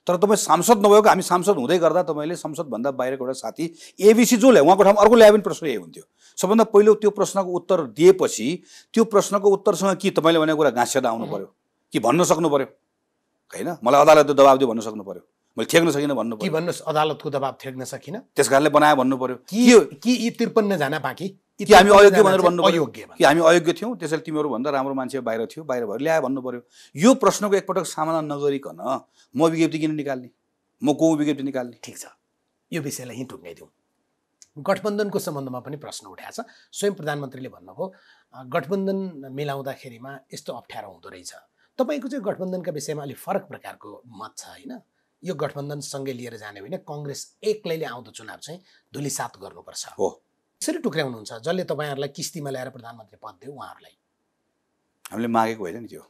तर तपाईँ सांसद नभएको हामी सांसद हुँदै गर्दा तपाईँले संसदभन्दा बाहिरको एउटा साथी एबिसी जो ल्यायो उहाँको ठाउँमा अर्को ल्याए पनि प्रश्न यही हुन्थ्यो सबभन्दा पहिलो त्यो प्रश्नको उत्तर दिएपछि त्यो प्रश्नको उत्तरसँग कि तपाईँले भनेको कुरा घाँसिएर आउनु पऱ्यो कि भन्न सक्नु पऱ्यो होइन मलाई अदालतले दबाब दियो भन्न सक्नु पऱ्यो मैले ठ्याक्न सकिनँ भन्नु कि भन्नुहोस् अदालतको दबाब थ्याक्न सकिनँ त्यस कारणले बनायो भन्नु पऱ्यो कि कि यी त्रिपन्नजना बाँकी कि हामी अयोग्य भनेर भन्नु अयोग्य कि हामी अयोग्य थियौँ त्यसैले भन्दा राम्रो मान्छे बाहिर थियो बाहिर भएर ल्यायो भन्नु पऱ्यो यो प्रश्नको एकपटक सामना नगरिकन म विज्ञप्ति किन निकाल्ने म को विज्ञप्ति निकाल्ने ठिक छ यो विषयलाई यहीँ ढुङ्गाइदिउँ गठबन्धनको सम्बन्धमा पनि प्रश्न उठाएको छ स्वयं प्रधानमन्त्रीले भन्नुभयो गठबन्धन मिलाउँदाखेरिमा यस्तो अप्ठ्यारो हुँदो रहेछ तपाईँको चाहिँ गठबन्धनका विषयमा अलिक फरक प्रकारको मत छ होइन यो गठबन्धनसँगै लिएर जाने होइन कङ्ग्रेस एक्लैले आउँदो चुनाव चाहिँ धुलिसात गर्नुपर्छ हो यसरी टुक्र्याउनुहुन्छ जसले तपाईँहरूलाई किस्तीमा ल्याएर प्रधानमन्त्री पद दियो उहाँहरूलाई हामीले मागेको होइन नि त्यो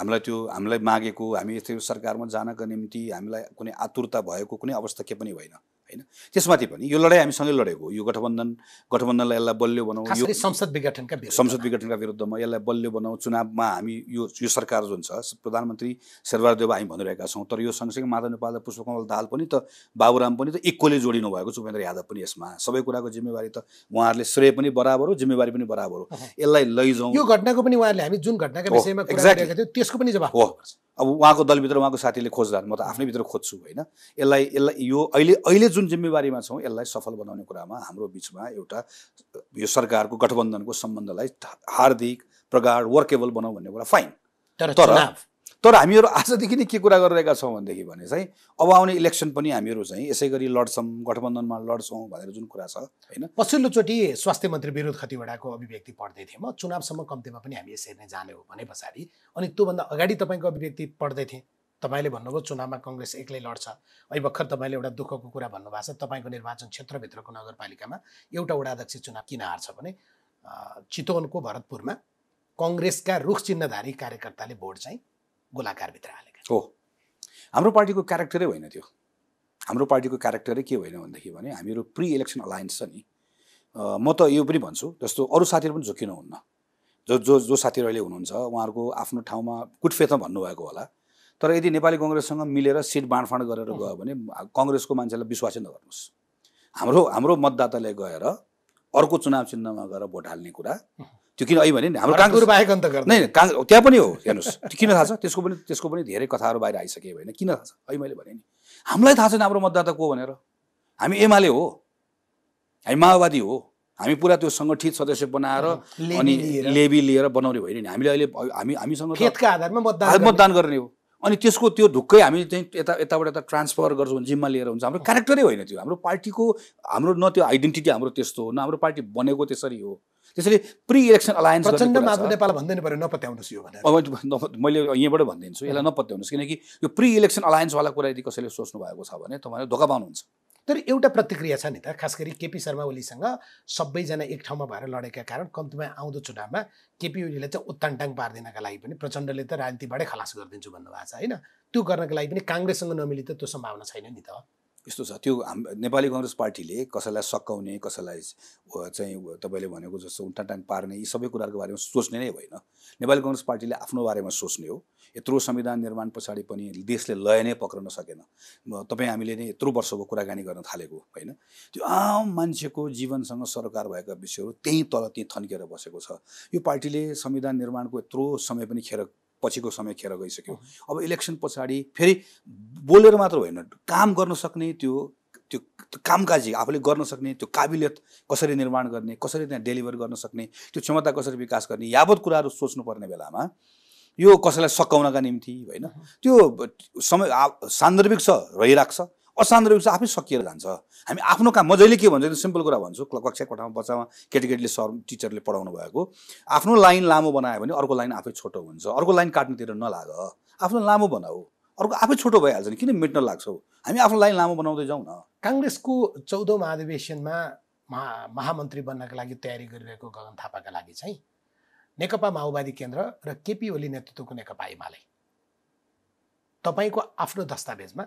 हामीलाई त्यो हामीलाई मागेको हामी यस्तो सरकारमा जानको निम्ति हामीलाई कुनै आतुरता भएको कुनै अवस्था के पनि होइन होइन त्यसमाथि पनि यो लडाइँ हामीसँगै लडेको यो गठबन्धन गठबन्धनलाई यसलाई बलियो बनाऊ यो संसद विघटनका संसद विघटनका विरुद्धमा यसलाई बलियो बनाऊ चुनावमा हामी यो यो सरकार जुन छ प्रधानमन्त्री शेरबार देव हामी भनिरहेका छौँ तर यो सँगसँगै माधव नेपाल र पुष्पकमल दाल पनि त बाबुराम पनि त इक्वली जोडिनु भएको उपेन्द्र यादव पनि यसमा सबै कुराको जिम्मेवारी त उहाँहरूले श्रेय पनि बराबर हो जिम्मेवारी पनि बराबर हो यसलाई लैजाउँ यो घटनाको पनि उहाँहरूले हामी जुन घटनाको विषयमा त्यसको पनि जवाब अब उहाँको दलभित्र उहाँको साथीले खोज्दा म त आफ्नै भित्र खोज्छु होइन यसलाई यसलाई यो अहिले अहिले जुन जिम्मेवारीमा छौँ यसलाई सफल बनाउने कुरामा हाम्रो बिचमा एउटा यो सरकारको गठबन्धनको सम्बन्धलाई हार्दिक प्रगाढ वर्केबल बनाऊ भन्ने कुरा फाइन तर तर हामीहरू आजदेखि नै के कुरा गरिरहेका छौँ भनेदेखि भने चाहिँ अब आउने इलेक्सन पनि हामीहरू चाहिँ यसै गरी लड्छौँ गठबन्धनमा लड्छौँ भनेर जुन कुरा छ होइन पछिल्लोचोटि स्वास्थ्य मन्त्री विरोध खतिवडाको अभिव्यक्ति पढ्दै थिएँ म चुनावसम्म कम्तीमा पनि हामी यसरी नै जाने हो भने पछाडि अनि त्योभन्दा अगाडि तपाईँको अभिव्यक्ति पढ्दै थिएँ तपाईँले भन्नुभयो चुनावमा कङ्ग्रेस एक्लै लड्छ अहिले भर्खर तपाईँले एउटा दुःखको कुरा भन्नुभएको छ तपाईँको निर्वाचन क्षेत्रभित्रको नगरपालिकामा एउटा वडाध्यक्ष चुनाव किन हार्छ भने चितवनको भरतपुरमा कङ्ग्रेसका रुख चिन्हधारी कार्यकर्ताले भोट चाहिँ गोलाकारभित्र हालेका हो हाम्रो पार्टीको क्यारेक्टरै होइन त्यो हाम्रो पार्टीको क्यारेक्टरै के होइन भनेदेखि भने हामीहरू प्रि इलेक्सन अलायन्स छ नि म त यो पनि भन्छु जस्तो अरू साथीहरू पनि झुकिनुहुन्न जो जो जो साथीहरू अहिले हुनुहुन्छ उहाँहरूको आफ्नो ठाउँमा कुटफेतमा भन्नुभएको होला तर यदि नेपाली कङ्ग्रेससँग मिलेर सिट बाँडफाँड गरेर गयो भने कङ्ग्रेसको मान्छेलाई विश्वासै नगर्नुहोस् हाम्रो हाम्रो मतदाताले गएर अर्को चुनाव चिन्हमा गएर भोट हाल्ने कुरा त्यो किन अहिले भने हाम्रो काङ्ग्रेस नै काङ्ग्रेस त्यहाँ पनि हो हेर्नुहोस् किन थाहा छ त्यसको पनि त्यसको पनि धेरै कथाहरू बाहिर आइसकेको होइन किन थाहा छ अहिले मैले भने नि हामीलाई थाहा छैन हाम्रो मतदाता को भनेर हामी एमाले हो हामी माओवादी हो हामी पुरा त्यो सङ्गठित सदस्य बनाएर अनि लेबी लिएर बनाउने होइन नि हामीले अहिले हामी हामीसँग मतदान गर्ने हो अनि त्यसको त्यो ढुक्कै हामी चाहिँ यता यताबाट यता ट्रान्सफर गर्छौँ जिम्मा लिएर हुन्छ हाम्रो क्यारेक्टरै होइन त्यो हाम्रो पार्टीको हाम्रो न त्यो आइडेन्टिटी हाम्रो त्यस्तो हो न हाम्रो पार्टी बनेको त्यसरी हो त्यसैले प्रि इलेक्सन अलायन्स नेपाल भन्दैन पऱ्यो नपत्याउनुहोस् यो भनेर मैले यहीँबाट भनिदिन्छु यसलाई नपत्याउनुहोस् किनकि यो प्रि इलेक्सन अलायन्सवाला कुरा यदि कसैले सोच्नु भएको छ भने तपाईँले धोका पाउनुहुन्छ तर एउटा प्रतिक्रिया छ नि त खास गरी केपी शर्मा ओलीसँग सबैजना एक ठाउँमा भएर लडेका कारण कम्तीमा आउँदो चुनावमा केपी ओलीलाई चाहिँ उत्तानटाङ पारिदिनका लागि पनि प्रचण्डले त राजनीतिबाटै खलास गरिदिन्छु भन्नुभएको छ होइन त्यो गर्नको लागि पनि काङ्ग्रेससँग नमिली त त्यो सम्भावना छैन नि त यस्तो छ त्यो हाम नेपाली कङ्ग्रेस पार्टीले कसैलाई सकाउने कसैलाई चाहिँ तपाईँले भनेको जस्तो उन्टाटाङ पार्ने यी सबै कुराहरूको बारेमा सोच्ने नै होइन नेपाली कङ्ग्रेस पार्टीले आफ्नो बारेमा सोच्ने हो यत्रो संविधान निर्माण पछाडि पनि देशले लय नै पक्राउन सकेन तपाईँ हामीले नै यत्रो वर्षको कुराकानी गर्न थालेको होइन त्यो आम मान्छेको जीवनसँग सरकार भएका विषयहरू त्यहीँ तल त्यहीँ थन्किएर बसेको छ यो पार्टीले संविधान निर्माणको यत्रो समय पनि खेर पछिको समय खेर गइसक्यो अब इलेक्सन पछाडि फेरि बोलेर मात्र होइन काम गर्न सक्ने त्यो त्यो कामकाजी आफूले गर्न सक्ने त्यो काबिलियत कसरी निर्माण गर्ने कसरी त्यहाँ डेलिभर गर्न सक्ने त्यो क्षमता कसरी विकास गर्ने यावत कुराहरू सोच्नुपर्ने बेलामा यो कसैलाई सकाउनका निम्ति होइन त्यो समय सान्दर्भिक छ रहिराख्छ अशान्त चाहिँ आफै सकिएर जान्छ हामी आफ्नो काम जहिले के भन्छ सिम्पल कुरा भन्छु कक्षा कोठामा बच्चामा केटीकेटीले सर टिचरले पढाउनु भएको आफ्नो लाइन लामो बनायो भने अर्को लाइन आफै छोटो हुन्छ अर्को लाइन काट्नुतिर नलाग आफ्नो लामो बनाऊ अर्को आफै छोटो भइहाल्छ नि किन मेट्न लाग्छौ हामी आफ्नो लाइन लामो बनाउँदै जाउँ न काङ्ग्रेसको चौधौँ महाधिवेशनमा महा महामन्त्री बन्नका लागि तयारी गरिरहेको गगन थापाका लागि चाहिँ नेकपा माओवादी केन्द्र र केपी ओली नेतृत्वको नेकपा एमाले तपाईँको आफ्नो दस्तावेजमा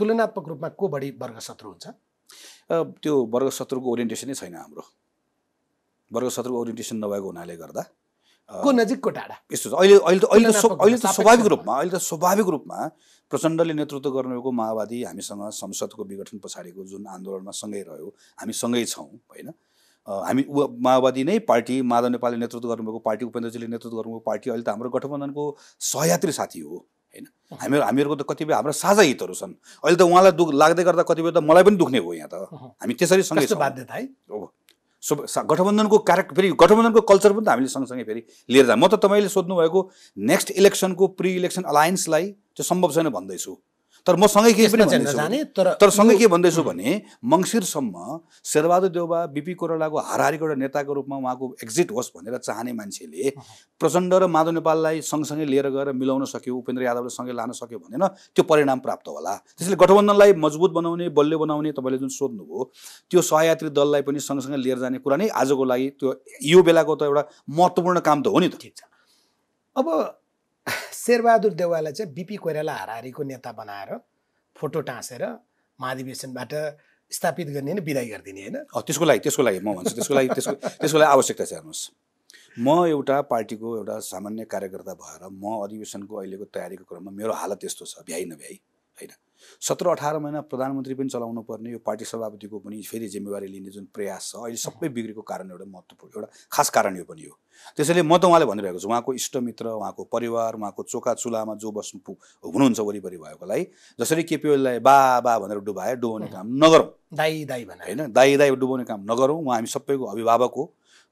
तुलनात्मक रूपमा को बढी वर्गशत्रु हुन्छ त्यो वर्गशत्रुको ओरिएन्टेसनै छैन हाम्रो वर्गशत्रुको ओरिएन्टेसन नभएको हुनाले गर्दा को नजिकको टाढा यस्तो छ अहिले अहिले त अहिले त अहिले त स्वाभाविक रूपमा अहिले त स्वाभाविक रूपमा प्रचण्डले नेतृत्व गर्नुभएको माओवादी हामीसँग संसदको विघटन पछाडिको जुन आन्दोलनमा सँगै रह्यो हामी सँगै छौँ होइन हामी माओवादी नै पार्टी माधव नेपालले नेतृत्व गर्नुभएको पार्टी उपेन्द्रजीले नेतृत्व गर्नुभएको पार्टी अहिले त हाम्रो गठबन्धनको सहयात्री साथी हो होइन हामीहरू हामीहरूको त कतिपय हाम्रो साझा हितहरू छन् अहिले त उहाँलाई दुःख लाग्दै गर्दा कतिपय त मलाई पनि दुख्ने हो यहाँ त हामी त्यसरी सँगै बाध्यता है गठबन्धनको क्यारेक्टर फेरि गठबन्धनको कल्चर पनि त हामीले सँगसँगै फेरि लिएर जाँ म त तपाईँले सोध्नुभएको नेक्स्ट इलेक्सनको प्रि इलेक्सन अलायन्सलाई त्यो सम्भव छैन भन्दैछु तर म सँगै के पनि तर तर सँगै के भन्दैछु भने मङ्सिरसम्म शेरबहादुर देउबा बिपी कोरलाको हारहारीको एउटा नेताको रूपमा उहाँको एक्जिट होस् भनेर चाहने मान्छेले प्रचण्ड र माधव नेपाललाई सँगसँगै लिएर गएर मिलाउन सक्यो उपेन्द्र यादवले सँगै लान सक्यो भनेन त्यो परिणाम प्राप्त होला त्यसैले गठबन्धनलाई मजबुत बनाउने बलियो बनाउने तपाईँले जुन सोध्नुभयो त्यो सहयात्री दललाई पनि सँगसँगै लिएर जाने कुरा नै आजको लागि त्यो यो बेलाको त एउटा महत्त्वपूर्ण काम त हो नि त ठिक छ अब शेरबहादुर देवाललाई चाहिँ बिपी कोइराला हारिको नेता बनाएर फोटो टाँसेर महाधिवेशनबाट स्थापित गर्ने होइन विदाई गरिदिने होइन त्यसको लागि त्यसको लागि म भन्छु त्यसको लागि त्यसको त्यसको लागि आवश्यकता छ हेर्नुहोस् म एउटा पार्टीको एउटा सामान्य कार्यकर्ता भएर म अधिवेशनको अहिलेको तयारीको क्रममा मेरो हालत यस्तो छ भ्याइ नभ्याइ होइन सत्र अठार महिना प्रधानमन्त्री पनि चलाउनु पर्ने यो पार्टी सभापतिको पनि फेरि जिम्मेवारी लिने जुन प्रयास छ अहिले सबै बिग्रेको कारण एउटा महत्त्वपूर्ण एउटा खास कारण यो पनि हो त्यसैले म त उहाँले भनिरहेको छु उहाँको इष्टमित्र उहाँको परिवार उहाँको चोका चुलामा जो बस्नु हुनुहुन्छ वरिपरि भएकोलाई जसरी केपिओलीलाई बा बा भनेर डुबाए डुबाउने काम नगरौँ दाई दाई भने होइन दाई दाई डुबाउने काम नगरौँ उहाँ हामी सबैको अभिभावक हो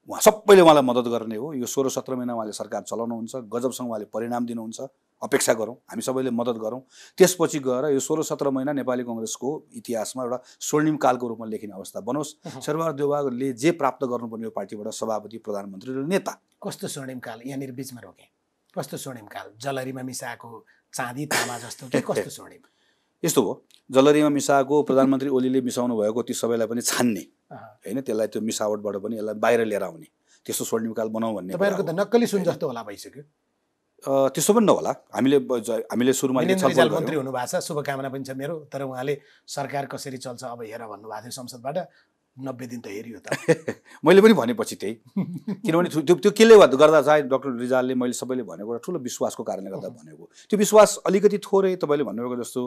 उहाँ सबैले उहाँलाई मद्दत गर्ने हो यो सोह्र सत्र महिना उहाँले सरकार चलाउनुहुन्छ गजबसँग उहाँले परिणाम दिनुहुन्छ अपेक्षा गरौँ हामी सबैले मद्दत गरौँ त्यसपछि गएर यो सोह्र सत्र महिना नेपाली कङ्ग्रेसको इतिहासमा एउटा स्वर्णिम कालको रूपमा लेखिने अवस्था बनोस् शेरबहादुर देवालले जे प्राप्त गर्नुपर्ने यो पार्टीबाट सभापति प्रधानमन्त्री र नेता कस्तो स्वर्णिम काल यहाँनिर बिचमा रोके कस्तो स्वर्णिम काल जलरीमा मिसाएको चाँदी तामा जस्तो कस्तो <laughs> स्वर्णिम यस्तो हो जलरीमा मिसाएको प्रधानमन्त्री ओलीले मिसाउनु भएको ती सबैलाई पनि छान्ने होइन त्यसलाई त्यो मिसावटबाट पनि यसलाई बाहिर लिएर आउने त्यस्तो स्वर्णिमकाल बनाऊ भन्ने तपाईँहरूको त नक्कली सुन जस्तो होला भइसक्यो त्यस्तो पनि नहोला हामीले हामीले सुरुमा मन्त्री हुनुभएको छ शुभकामना पनि छ मेरो तर उहाँले सरकार कसरी चल्छ अब हेर भन्नुभएको थियो संसदबाट नब्बे दिन त हेऱ्यो त <laughs> मैले पनि भनेपछि त्यही किनभने <laughs> त्यो त्यो केले गर्दा चाहे डक्टर रिजालले मैले सबैले भनेको एउटा ठुलो विश्वासको कारणले गर्दा भनेको त्यो विश्वास अलिकति थोरै तपाईँले भन्नुभएको जस्तो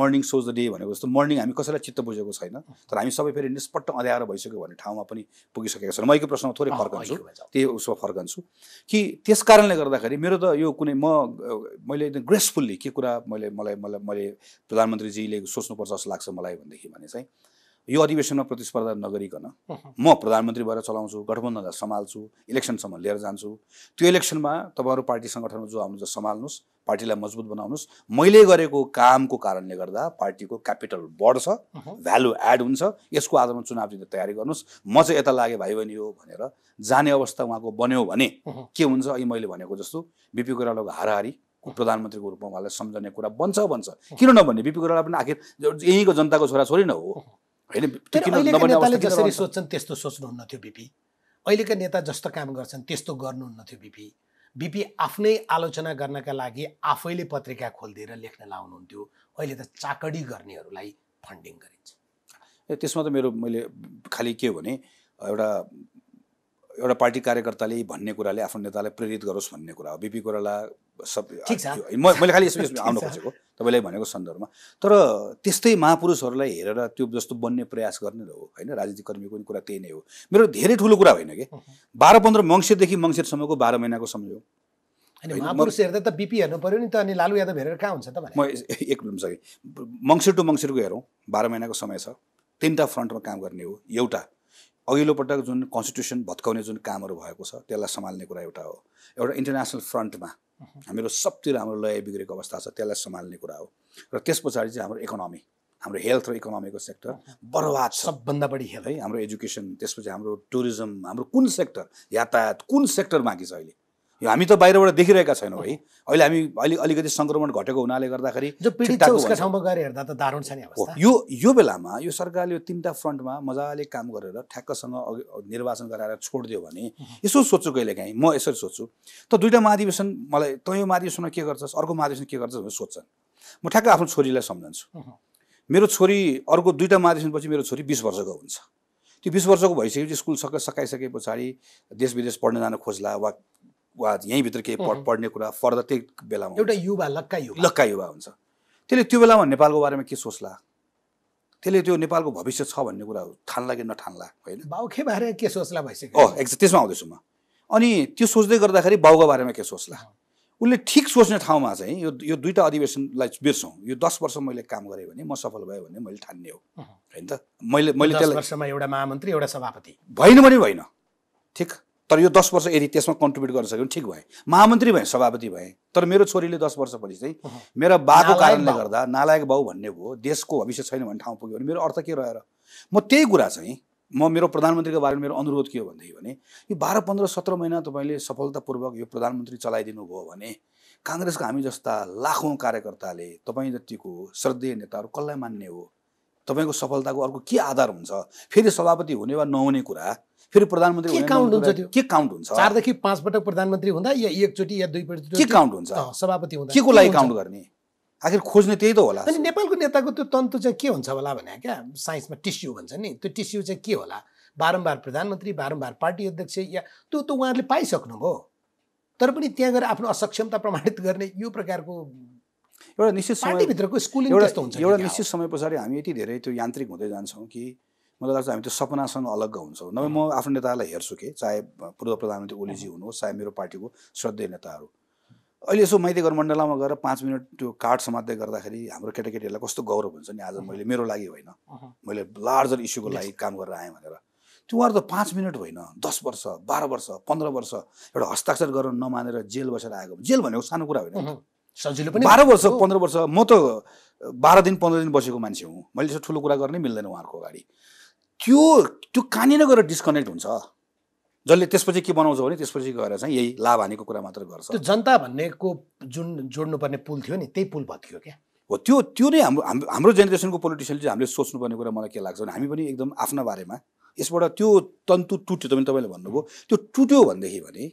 मर्निङ सोज द डे भनेको जस्तो मर्निङ हामी कसैलाई चित्त बुझेको छैन तर हामी सबै फेरि निष्पट्ट अँध्याएर भइसक्यो भन्ने ठाउँमा पनि पुगिसकेका छौँ म एक प्रश्नमा थोरै फर्कन्छु त्यही उसमा फर्कन्छु कि त्यस कारणले गर्दाखेरि मेरो त यो कुनै म मैले एकदम ग्रेसफुल्ली के कुरा मैले मलाई मलाई मैले प्रधानमन्त्रीजीले सोच्नुपर्छ जस्तो लाग्छ मलाई भनेदेखि भने चाहिँ यो अधिवेशनमा प्रतिस्पर्धा नगरिकन म प्रधानमन्त्री भएर चलाउँछु गठबन्धनलाई सम्हाल्छु इलेक्सनसम्म लिएर जान्छु त्यो इलेक्सनमा तपाईँहरू पार्टी सङ्गठनमा जो आउनुहुन्छ सम्हाल्नुहोस् पार्टीलाई मजबुत बनाउनुहोस् मैले गरेको कामको कारणले गर्दा पार्टीको क्यापिटल बढ्छ भ्यालु एड हुन्छ यसको आधारमा चुनाव जित्ने तयारी गर्नुहोस् म चाहिँ यता लागे भाइ बहिनी हो भनेर जाने अवस्था उहाँको बन्यो भने के हुन्छ अघि मैले भनेको जस्तो बिपी कोइरालाको हाराहारी प्रधानमन्त्रीको रूपमा उहाँलाई सम्झने कुरा बन्छ बन्छ किन नभन्ने बिपी कोइराला पनि आखिर यहीँको जनताको छोराछोरी नै हो होइन जसरी त्यस्तो सोच्नुहुन्न थियो बिपी अहिलेका नेता जस्तो काम गर्छन् त्यस्तो गर्नुहुन्न थियो बिपी बिपी आफ्नै आलोचना गर्नका लागि आफैले पत्रिका खोलिदिएर लेख्न लाउनुहुन्थ्यो अहिले त चाकडी गर्नेहरूलाई फन्डिङ गरिन्छ त्यसमा त मेरो मैले खालि के भने एउटा एउटा पार्टी कार्यकर्ताले भन्ने कुराले आफ्नो नेतालाई प्रेरित गरोस् भन्ने कुरा हो बिपी कोराला सब मैले खालि यसो <laughs> आउनु खोजेको तपाईँलाई भनेको सन्दर्भमा तर त्यस्तै महापुरुषहरूलाई हेरेर त्यो जस्तो बन्ने प्रयास गर्ने हो होइन राजनीतिक कर्मीको कुरा त्यही नै हो मेरो धेरै ठुलो कुरा होइन कि बाह्र पन्ध्र मङ्सिरदेखि मङ्सिरसम्मको बाह्र महिनाको समय हो महापुरुष हेर्दा त बिपी हेर्नु पऱ्यो नि त अनि लालु यादव हेरेर कहाँ हुन्छ त म एक मिनट सकेँ मङ्सिर टु मङ्सिरको हेरौँ बाह्र महिनाको समय छ तिनवटा फ्रन्टमा काम गर्ने हो एउटा पटक जुन कन्स्टिट्युसन भत्काउने जुन कामहरू भएको छ त्यसलाई सम्हाल्ने कुरा एउटा हो एउटा इन्टरनेसनल फ्रन्टमा हाम्रो सबतिर हाम्रो लय बिग्रेको अवस्था छ त्यसलाई सम्हाल्ने कुरा हो र त्यस पछाडि चाहिँ हाम्रो इकोनोमी हाम्रो हेल्थ र इकोनोमीको सेक्टर बर्बाद छ सबभन्दा बढी हेल्थ है हाम्रो एजुकेसन त्यसपछि हाम्रो टुरिज्म हाम्रो कुन सेक्टर यातायात कुन सेक्टर बाँकी छ अहिले यो हामी त बाहिरबाट देखिरहेका छैनौँ है अहिले हामी अहिले अलिकति सङ्क्रमण घटेको हुनाले गर्दाखेरि यो यो बेलामा यो सरकारले यो तिनवटा फ्रन्टमा मजाले काम गरेर ठ्याक्कसँग निर्वाचन गराएर छोडिदियो भने यसो सोध्छु काहीँ म यसरी सोध्छु त दुइटा महाधिवेशन मलाई तँ यो महाधिवेशनमा के गर्छस् अर्को महाधिवेशन के गर्छस् भनेर सोध्छन् म ठ्याक्क आफ्नो छोरीलाई सम्झन्छु मेरो छोरी अर्को दुईवटा महाधिवेशनपछि मेरो छोरी बिस वर्षको हुन्छ त्यो बिस वर्षको भइसकेपछि स्कुल सक सकाइसके पछाडि देश विदेश पढ्न जान खोज्ला वा वा यहीँभित्र केही पढ पढ्ने कुरा फर्दर त्यही बेलामा एउटा युवा लक्का युवा लक्का युवा हुन्छ त्यसले त्यो बेलामा नेपालको बारेमा के सोच्ला त्यसले त्यो नेपालको भविष्य छ भन्ने कुरा ठान्ला कि नठान्ला होइन बाउखे बारे के सोच्ला भइसक्यो ओ एक्ज त्यसमा आउँदैछु म अनि त्यो सोच्दै गर्दाखेरि बाउको बारेमा के सोच्ला उसले ठिक सोच्ने ठाउँमा चाहिँ यो यो दुईवटा अधिवेशनलाई बिर्सौँ यो दस वर्ष मैले काम गरेँ भने म सफल भएँ भने मैले ठान्ने हो होइन त मैले मैले त्यसलाई वर्षमा एउटा महामन्त्री एउटा सभापति भएन भने होइन ठिक तर यो दस वर्ष यदि त्यसमा कन्ट्रिब्युट गर्न सक्यो भने ठिक भएँ महामन्त्री भएँ सभापति भएँ तर मेरो छोरीले दस वर्षपछि चाहिँ मेरो बाको कारणले गर्दा नालायक बाउ भन्ने भयो देशको भविष्य छैन भन्ने ठाउँ पुग्यो भने मेरो अर्थ के रहेर म त्यही कुरा चाहिँ म मेरो प्रधानमन्त्रीको बारेमा मेरो अनुरोध के हो भनेदेखि भने यो बाह्र पन्ध्र सत्र महिना तपाईँले सफलतापूर्वक यो प्रधानमन्त्री चलाइदिनु भयो भने काङ्ग्रेसको हामी जस्ता लाखौँ कार्यकर्ताले तपाईँ जतिको श्रद्धेय नेताहरू कसलाई मान्ने हो तपाईँको सफलताको अर्को के आधार हुन्छ फेरि सभापति हुने वा नहुने कुरा फेरि प्रधानमन्त्री के काउन्ट हुन्छ त्यो के काउन्ट हुन्छ चारदेखि पाँच पटक प्रधानमन्त्री हुँदा या एकचोटि या दुईपटक के काउन्ट हुन्छ सभापति हुँदा के को लागि काउन्ट गर्ने आखिर खोज्ने त्यही त होला अनि नेपालको नेताको त्यो तन्त्र चाहिँ के हुन्छ होला भने क्या साइन्समा टिस्यु भन्छ नि त्यो टिस्यु चाहिँ के होला बारम्बार प्रधानमन्त्री बारम्बार पार्टी अध्यक्ष या त्यो त उहाँहरूले पाइसक्नुभयो तर पनि त्यहाँ गएर आफ्नो असक्षमता प्रमाणित गर्ने यो प्रकारको एउटा निश्चित समयभित्रको स्कुलिङ एउटा निश्चित समय पछाडि हामी यति धेरै त्यो यान्त्रिक हुँदै जान्छौँ कि मलाई लाग्छ हामी त्यो सपनासँग अलग्ग हुन्छौँ नभए म आफ्नो नेताहरूलाई हेर्छु के चाहे पूर्व प्रधानमन्त्री ओलीजी हुनुहोस् चाहे मेरो पार्टीको श्रद्धेय नेताहरू अहिले यसो माइती घर मण्डलामा गएर पाँच मिनट त्यो कार्ड समात्दै गर्दाखेरि हाम्रो केटाकेटीहरूलाई कस्तो गौरव हुन्छ नि आज मैले मेरो लागि होइन मैले लार्जर इस्युको लागि काम गरेर आएँ भनेर त्यो उहाँहरू त पाँच मिनट होइन दस वर्ष बाह्र वर्ष पन्ध्र वर्ष एउटा हस्ताक्षर गरेर नमानेर जेल बसेर आएको जेल भनेको सानो कुरा होइन सजिलो पनि बाह्र वर्ष पन्ध्र वर्ष म त बाह्र दिन पन्ध्र दिन बसेको मान्छे हुँ मैले यसो ठुलो कुरा गर्नै मिल्दैन उहाँहरूको अगाडि त्यो त्यो कहाँनिर गएर डिस्कनेक्ट हुन्छ जसले त्यसपछि के बनाउँछ भने त्यसपछि गएर चाहिँ यही लाभ हानेको कुरा मात्र गर्छ त्यो जनता भन्नेको जुन जोड्नुपर्ने पुल थियो नि त्यही पुल भत्कियो क्या हो त्यो त्यो नै हाम्रो हाम्रो जेनेरेसनको पोलिटिसियनले चाहिँ हामीले सोच्नुपर्ने कुरा मलाई के लाग्छ भने हामी पनि एकदम आफ्ना बारेमा यसबाट त्यो तन्तु टुट्यो तपाईँ तपाईँले भन्नुभयो त्यो टुट्यो भनेदेखि भने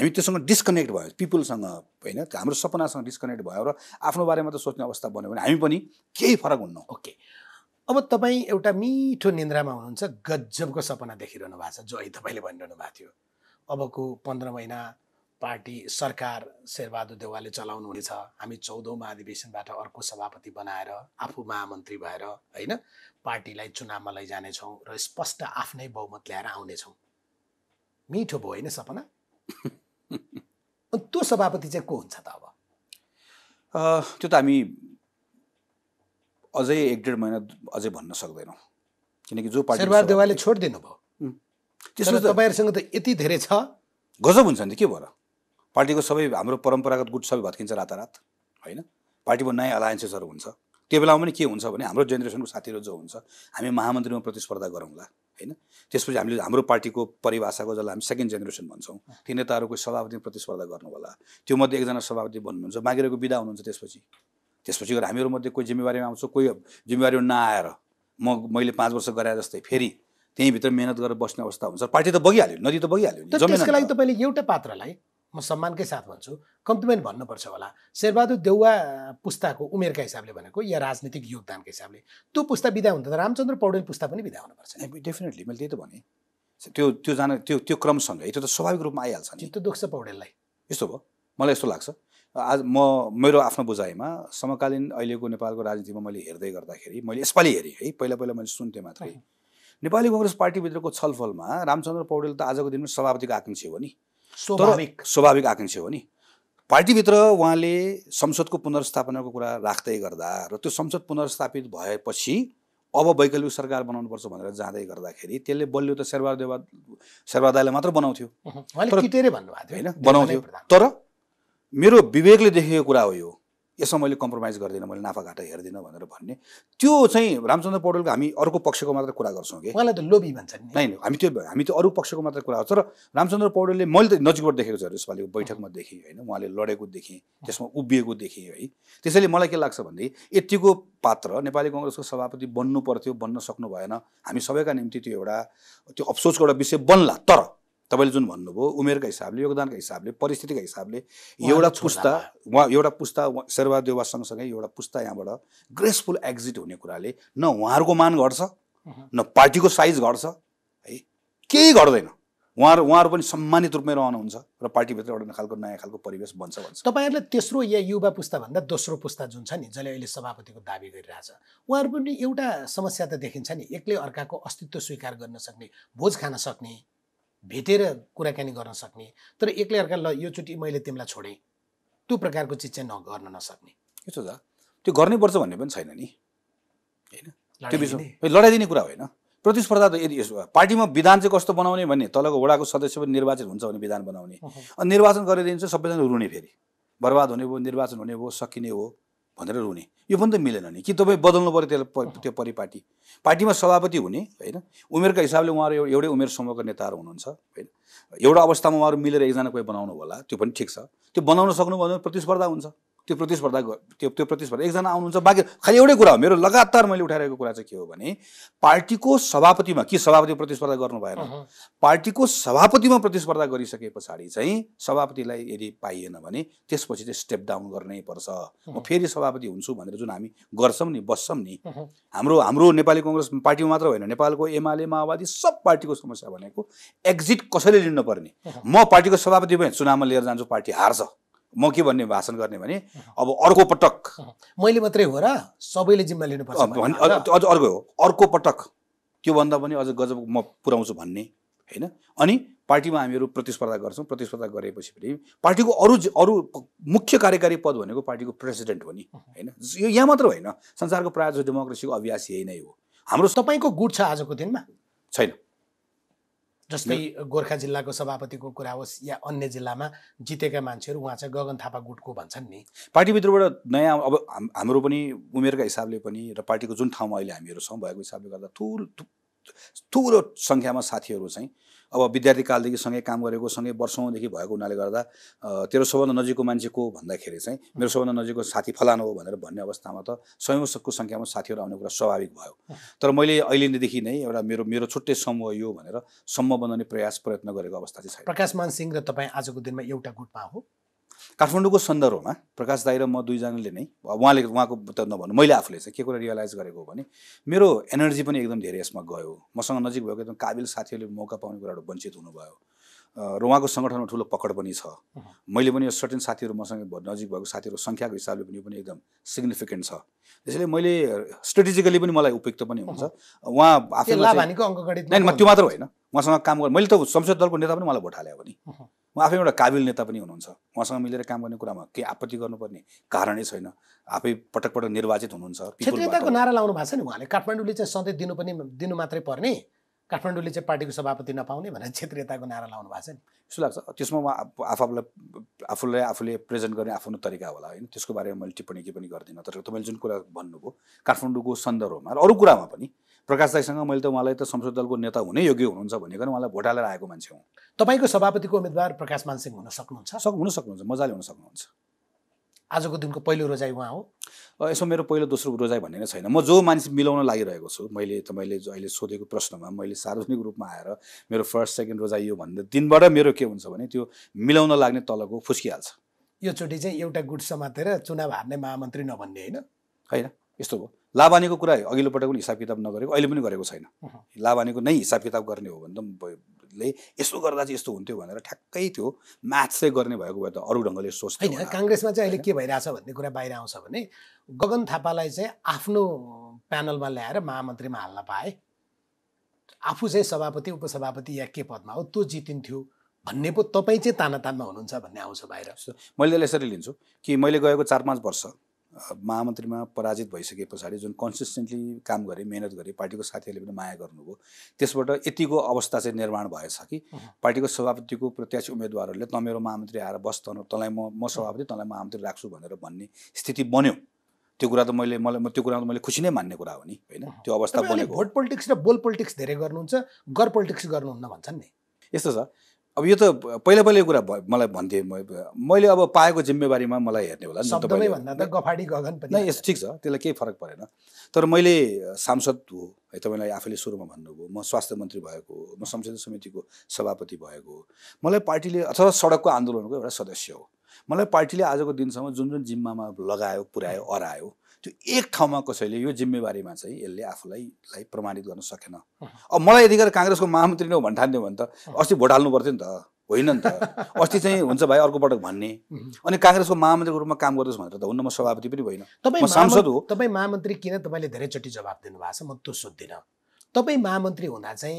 हामी त्योसँग डिस्कनेक्ट भयो पिपुलसँग होइन हाम्रो सपनासँग डिस्कनेक्ट भयो र आफ्नो बारेमा त सोच्ने अवस्था बन्यो भने हामी पनि केही फरक हुन्न ओके अब तपाईँ एउटा मिठो निन्द्रामा हुनुहुन्छ गजबको सपना देखिरहनु भएको छ जो अहिले तपाईँले भनिरहनु भएको थियो अबको पन्ध्र महिना पार्टी सरकार शेरबहादुर देवालले चलाउनु हुनेछ हामी चौधौँ महाधिवेशनबाट अर्को सभापति बनाएर आफू महामन्त्री भएर होइन पार्टीलाई चुनावमा लैजानेछौँ र स्पष्ट आफ्नै बहुमत ल्याएर आउनेछौँ मिठो भयो होइन सपना <laughs> त्यो सभापति चाहिँ को हुन्छ त अब त्यो त हामी अझै एक डेढ महिना अझै भन्न सक्दैनौँ किनकि जो पार्टी देवालले छोड दिनुभयो त्यसो तपाईँहरूसँग त यति धेरै छ गजब हुन्छ नि के भएर पार्टीको सबै हाम्रो परम्परागत गुट सबै भत्किन्छ रातारात होइन पार्टीमा नयाँ अलायन्सेसहरू हुन्छ त्यो बेलामा पनि के हुन्छ भने हाम्रो जेनेरेसनको साथीहरू जो हुन्छ हामी महामन्त्रीमा प्रतिस्पर्धा गरौँला होइन त्यसपछि हामीले हाम्रो पार्टीको परिभाषाको जसलाई हामी सेकेन्ड जेनेरेसन भन्छौँ ती नेताहरूको सभापति प्रतिस्पर्धा गर्नु होला त्यो मध्ये एकजना सभापति भन्नुहुन्छ मागेरको विदा हुनुहुन्छ त्यसपछि त्यसपछि गएर हामीहरूमध्ये कोही जिम्मेवारीमा आउँछ कोही जिम्मेवारीमा नआएर म मैले पाँच वर्ष गराए जस्तै फेरि त्यहीँभित्र मिहिनेत गरेर बस्ने अवस्था हुन्छ पार्टी त बगिहाल्यो नदी त बगिहाल्यो त्यसको लागि तपाईँले एउटा पात्रलाई म सम्मानकै साथ भन्छु कम्प्लिमेन्ट भन्नुपर्छ होला शेरबहादुर देउवा पुस्ताको उमेरका हिसाबले भनेको या राजनीतिक योगदानका हिसाबले त्यो पुस्ता बिदा हुँदा त रामचन्द्र पौडेल पुस्ता पनि बिदा हुनुपर्छ डेफिनेटली मैले त्यही त भने त्यो त्यो जान त्यो त्यो क्रमसँगै त्यो त स्वाभाविक रूपमा आइहाल्छ नि त्यो दुख्छ पौडेललाई यस्तो भयो मलाई यस्तो लाग्छ आज म मेरो आफ्नो बुझाइमा समकालीन अहिलेको नेपालको राजनीतिमा मैले हेर्दै गर्दाखेरि मैले यसपालि हेरेँ है पहिला पहिला मैले सुन्थेँ मात्रै नेपाली कङ्ग्रेस पार्टीभित्रको छलफलमा रामचन्द्र पौडेल त आजको दिनमा सभापतिको आकाङ्क्षी हो नि स्वाभाविक स्वाभाविक आकाङ्क्षी हो नि पार्टीभित्र उहाँले संसदको पुनर्स्थापनाको कुरा राख्दै गर्दा र त्यो संसद पुनर्स्थापित भएपछि अब वैकल्पिक सरकार बनाउनुपर्छ भनेर जाँदै गर्दाखेरि त्यसले बलियो त शेरबहादेव शेरबहादाले मात्र बनाउँथ्यो होइन बनाउँथ्यो तर मेरो विवेकले देखेको कुरा हो यो यसमा मैले कम्प्रोमाइज गर्दिनँ मैले नाफाघाटा हेर्दिनँ भनेर भन्ने त्यो चाहिँ रामचन्द्र पौडेलको हामी अर्को पक्षको मात्र कुरा गर्छौँ कि उहाँलाई त लोभी भन्छन् नै हामी त्यो हामी त्यो अरू पक्षको मात्र कुरा गर्छौँ र रामचन्द्र पौडेलले मैले त नजिकबाट देखेको छु यसपालिको बैठकमा देखेँ होइन उहाँले लडेको देखेँ त्यसमा उभिएको देखेँ है त्यसैले मलाई के लाग्छ भने यतिको पात्र नेपाली कङ्ग्रेसको सभापति बन्नु पर्थ्यो बन्न सक्नु भएन हामी सबैका निम्ति त्यो एउटा त्यो अफसोसको एउटा विषय बन्ला तर तपाईँले जुन भन्नुभयो उमेरका हिसाबले योगदानका हिसाबले परिस्थितिका हिसाबले एउटा पुस्ता उहाँ एउटा पुस्ता शेरवा देवा सँगसँगै एउटा पुस्ता यहाँबाट ग्रेसफुल एक्जिट हुने कुराले न उहाँहरूको मान घट्छ न पार्टीको साइज घट्छ है केही घट्दैन उहाँहरू उहाँहरू पनि सम्मानित रूपमै रहनुहुन्छ र पार्टीभित्र एउटा खालको नयाँ खालको परिवेश बन्छ भन्छ तपाईँहरूले तेस्रो या युवा पुस्ताभन्दा दोस्रो पुस्ता जुन छ नि जसले अहिले सभापतिको दावी गरिरहेछ उहाँहरू पनि एउटा समस्या त देखिन्छ नि एक्लै अर्काको अस्तित्व स्वीकार गर्न सक्ने भोज खान सक्ने भेटेर कुराकानी गर्न सक्ने तर एक्लै अर्का ल योचोटि मैले तिमीलाई छोडेँ त्यो प्रकारको चिज चाहिँ नगर्न नसक्ने के छ त्यो गर्नैपर्छ भन्ने पनि छैन नि होइन त्यो लडाइदिने कुरा होइन प्रतिस्पर्धा त यदि पार्टीमा विधान चाहिँ कस्तो बनाउने भन्ने तलको वडाको सदस्य पनि निर्वाचित हुन्छ भने विधान बनाउने अनि निर्वाचन गरिदिन्छ सबैजना रुने फेरि बर्बाद हुने भयो निर्वाचन हुने भयो सकिने हो भनेर रुने यो पनि त मिलेन नि कि तपाईँ बदल्नु पऱ्यो त्यसलाई त्यो परिपाटी पार्टीमा सभापति हुने होइन उमेरका हिसाबले उहाँहरू एउटै उमेर समूहका नेताहरू हुनुहुन्छ होइन एउटा अवस्थामा उहाँहरू मिलेर एकजना कोही बनाउनु होला त्यो पनि ठिक छ त्यो बनाउन सक्नुभयो भने प्रतिस्पर्धा हुन्छ त्यो प्रतिस्पर्धा त्यो त्यो प्रतिस्पर्धा एकजना आउनुहुन्छ बाँकी खालि एउटै कुरा हो मेरो लगातार मैले उठाइरहेको कुरा चाहिँ के हो भने पार्टीको सभापतिमा के सभापति प्रतिस्पर्धा गर्नु भएन पार्टीको सभापतिमा प्रतिस्पर्धा गरिसके पछाडि चाहिँ सभापतिलाई यदि पाइएन भने त्यसपछि चाहिँ स्टेप डाउन गर्नै पर्छ म फेरि सभापति हुन्छु भनेर जुन हामी गर्छौँ नि बस्छौँ नि हाम्रो हाम्रो नेपाली कङ्ग्रेस पार्टीमा मात्र होइन नेपालको एमाले माओवादी सब पार्टीको समस्या भनेको एक्जिट कसैले लिनुपर्ने म पार्टीको सभापति भए चुनावमा लिएर जान्छु पार्टी हार्छ म के भन्ने भाषण गर्ने भने अब अर्को पटक मैले मात्रै हो र सबैले जिम्मा लिनुपर्छ अझ अर्को हो अर्को पटक त्योभन्दा पनि अझ गजब म पुऱ्याउँछु भन्ने होइन अनि पार्टीमा हामीहरू प्रतिस्पर्धा गर्छौँ प्रतिस्पर्धा गरेपछि पनि पार्टीको अरू अरू मुख्य कार्यकारी पद भनेको पार्टीको प्रेसिडेन्ट हो नि होइन यो यहाँ मात्र होइन संसारको प्रायः जस्तो डेमोक्रेसीको अभ्यास यही नै हो हाम्रो तपाईँको गुट छ आजको दिनमा छैन जस्तै गोर्खा जिल्लाको सभापतिको कुरा होस् या अन्य जिल्लामा जितेका मान्छेहरू उहाँ चाहिँ गगन थापा गुटको भन्छन् नि पार्टीभित्रबाट नयाँ अब हाम्रो पनि उमेरका हिसाबले पनि र पार्टीको जुन ठाउँमा अहिले हामीहरू छौँ भएको हिसाबले गर्दा ठुलो ठुलो सङ्ख्यामा साथीहरू चाहिँ अब विद्यार्थी कालदेखि सँगै काम गरेको सँगै वर्षौँदेखि भएको हुनाले गर्दा तेरो सबभन्दा नजिकको मान्छे को भन्दाखेरि चाहिँ मेरो सबभन्दा नजिकको साथी फलानु हो भनेर भन्ने अवस्थामा त सयौँको सङ्ख्यामा साथीहरू आउने कुरा स्वाभाविक भयो तर मैले अहिलेदेखि नै एउटा मेरो मेरो छुट्टै समूह यो भनेर सम्म बनाउने प्रयास प्रयत्न गरेको अवस्था चाहिँ छैन प्रकाश मान सिंह र तपाईँ आजको दिनमा एउटा गुटमा हो काठमाडौँको सन्दर्भमा प्रकाश दाई र म दुईजनाले नै उहाँले उहाँको त नभन्नु मैले आफूले चाहिँ के कुरा रियलाइज गरेको हो भने मेरो एनर्जी पनि एकदम धेरै यसमा गयो मसँग नजिक भएको एकदम काबिल साथीहरूले मौका पाउने कुराहरू वञ्चित हुनुभयो र उहाँको सङ्गठनमा ठुलो पकड पनि छ मैले पनि यो सर्टेन साथीहरू मसँग नजिक भएको साथीहरूको सङ्ख्याको हिसाबले पनि पनि एकदम सिग्निफिकेन्ट छ त्यसैले मैले स्ट्रेटेजिकली पनि मलाई उपयुक्त पनि हुन्छ उहाँ आफै म त्यो मात्र होइन उहाँसँग काम गरेँ मैले त संसद दलको नेता पनि मलाई भोट हाल्यो भने उहाँ आफै एउटा काबिल नेता पनि हुनुहुन्छ उहाँसँग मिलेर काम गर्ने कुरामा केही आपत्ति गर्नुपर्ने कारणै छैन आफै पटक पटक निर्वाचित हुनुहुन्छ क्षेत्रीयताको नारा लाउनु भएको छ नि उहाँले काठमाडौँले चाहिँ सधैँ दिनु पनि दिनु मात्रै पर्ने काठमाडौँले चाहिँ पार्टीको सभापति नपाउने भनेर क्षेत्रीयताको नारा लाउनु भएको छ नि यस्तो लाग्छ त्यसमा उहाँ आफूलाई आफूलाई आफूले प्रेजेन्ट गर्ने आफ्नो तरिका होला होइन त्यसको बारेमा मैले टिप्पणी केही पनि गर्दिनँ तर तपाईँले जुन कुरा भन्नुभयो काठमाडौँको सन्दर्भमा र अरू कुरामा पनि प्रकाश दाईसँग मैले त उहाँलाई त संसद दलको नेता हुनै योग्य हुनुहुन्छ भनेको उहाँलाई भोट हालेर आएको मान्छे हुँ तपाईँको सभापतिको उम्मेद्वार प्रकाश मानसिंह हुन सक्नुहुन्छ सक हुन सक्नुहुन्छ मजाले हुन सक्नुहुन्छ आजको दिनको पहिलो रोजाइ उहाँ हो यसो मेरो पहिलो दोस्रो रोजाइ भन्ने नै छैन म जो मानिस मिलाउन लागिरहेको छु मैले तपाईँले अहिले सोधेको प्रश्नमा मैले सार्वजनिक रूपमा आएर मेरो फर्स्ट सेकेन्ड रोजाइ यो भन्दा दिनबाट मेरो के हुन्छ भने त्यो मिलाउन लाग्ने तलको फुस्किहाल्छ योचोटि चाहिँ एउटा गुट समातेर चुनाव हार्ने महामन्त्री नभन्ने होइन होइन यस्तो भयो लाभानेको कुरा अघिल्लो पटक पनि हिसाब किताब नगरेको अहिले पनि गरेको छैन लाभानेको नै हिसाब किताब गर्ने हो भने त ले यसो गर्दा चाहिँ यस्तो हुन्थ्यो भनेर ठ्याक्कै थियो म्याथ चाहिँ गर्ने भएको भए त अरू ढङ्गले सोच्थ्यो होइन काङ्ग्रेसमा चाहिँ अहिले के भइरहेछ भन्ने कुरा बाहिर आउँछ भने गगन थापालाई चाहिँ आफ्नो प्यानलमा ल्याएर महामन्त्रीमा हाल्न पाए आफू चाहिँ सभापति उपसभापति या के पदमा हो त्यो जितिन्थ्यो भन्ने पो तपाईँ चाहिँ तानातानमा हुनुहुन्छ भन्ने आउँछ बाहिर मैले यसरी लिन्छु कि मैले गएको चार पाँच वर्ष महामन्त्रीमा पराजित भइसके पछाडि जुन कन्सिस्टेन्टली काम गरेँ मेहनत गरेँ पार्टीको साथीहरूले पनि माया गर्नुभयो त्यसबाट यतिको अवस्था चाहिँ निर्माण भएछ कि पार्टीको सभापतिको प्रत्याशी उम्मेदवारहरूले त मेरो महामन्त्री आएर बस् तँलाई म म सभापति तँलाई महामन्त्री राख्छु भनेर भन्ने स्थिति बन्यो त्यो कुरा त मैले मलाई त्यो कुरा त मैले खुसी नै मान्ने कुरा हो नि होइन त्यो अवस्था बनेको भोट पोलिटिक्स र बोल पोलिटिक्स धेरै गर्नुहुन्छ गर पोलिटिक्स गर्नुहुन्न भन्छन् नि यस्तो छ अब यो त पहिला पहिला कुरा मलाई भन्थे मैले अब पाएको जिम्मेवारीमा मलाई हेर्ने होला नि यस ठिक छ त्यसलाई केही फरक परेन तर मैले सांसद हो है तपाईँलाई आफैले सुरुमा भन्नुभयो म स्वास्थ्य मन्त्री भएको हो म संसदीय समितिको सभापति भएको हो मलाई पार्टीले अथवा सडकको आन्दोलनको एउटा सदस्य हो मलाई पार्टीले आजको दिनसम्म जुन जुन जिम्मामा लगायो पुर्यायो अरायो त्यो एक ठाउँमा कसैले यो जिम्मेवारीमा चाहिँ यसले आफूलाई प्रमाणित गर्न सकेन अब मलाई यतिखेर काङ्ग्रेसको महामन्त्री नै भन्नु ठान्थ्यो भने त अस्ति भोट हाल्नु पर्थ्यो नि त होइन नि त <laughs> अस्ति चाहिँ हुन्छ भाइ अर्को पटक भन्ने अनि काङ्ग्रेसको महामन्त्रीको रूपमा काम गर्दैछ भनेर त हुन्न म सभापति पनि होइन तपाईँ सांसद हो तपाईँ महामन्त्री किन तपाईँले धेरैचोटि जवाब दिनुभएको छ म त्यो सोध्दिनँ तपाईँ महामन्त्री हुँदा चाहिँ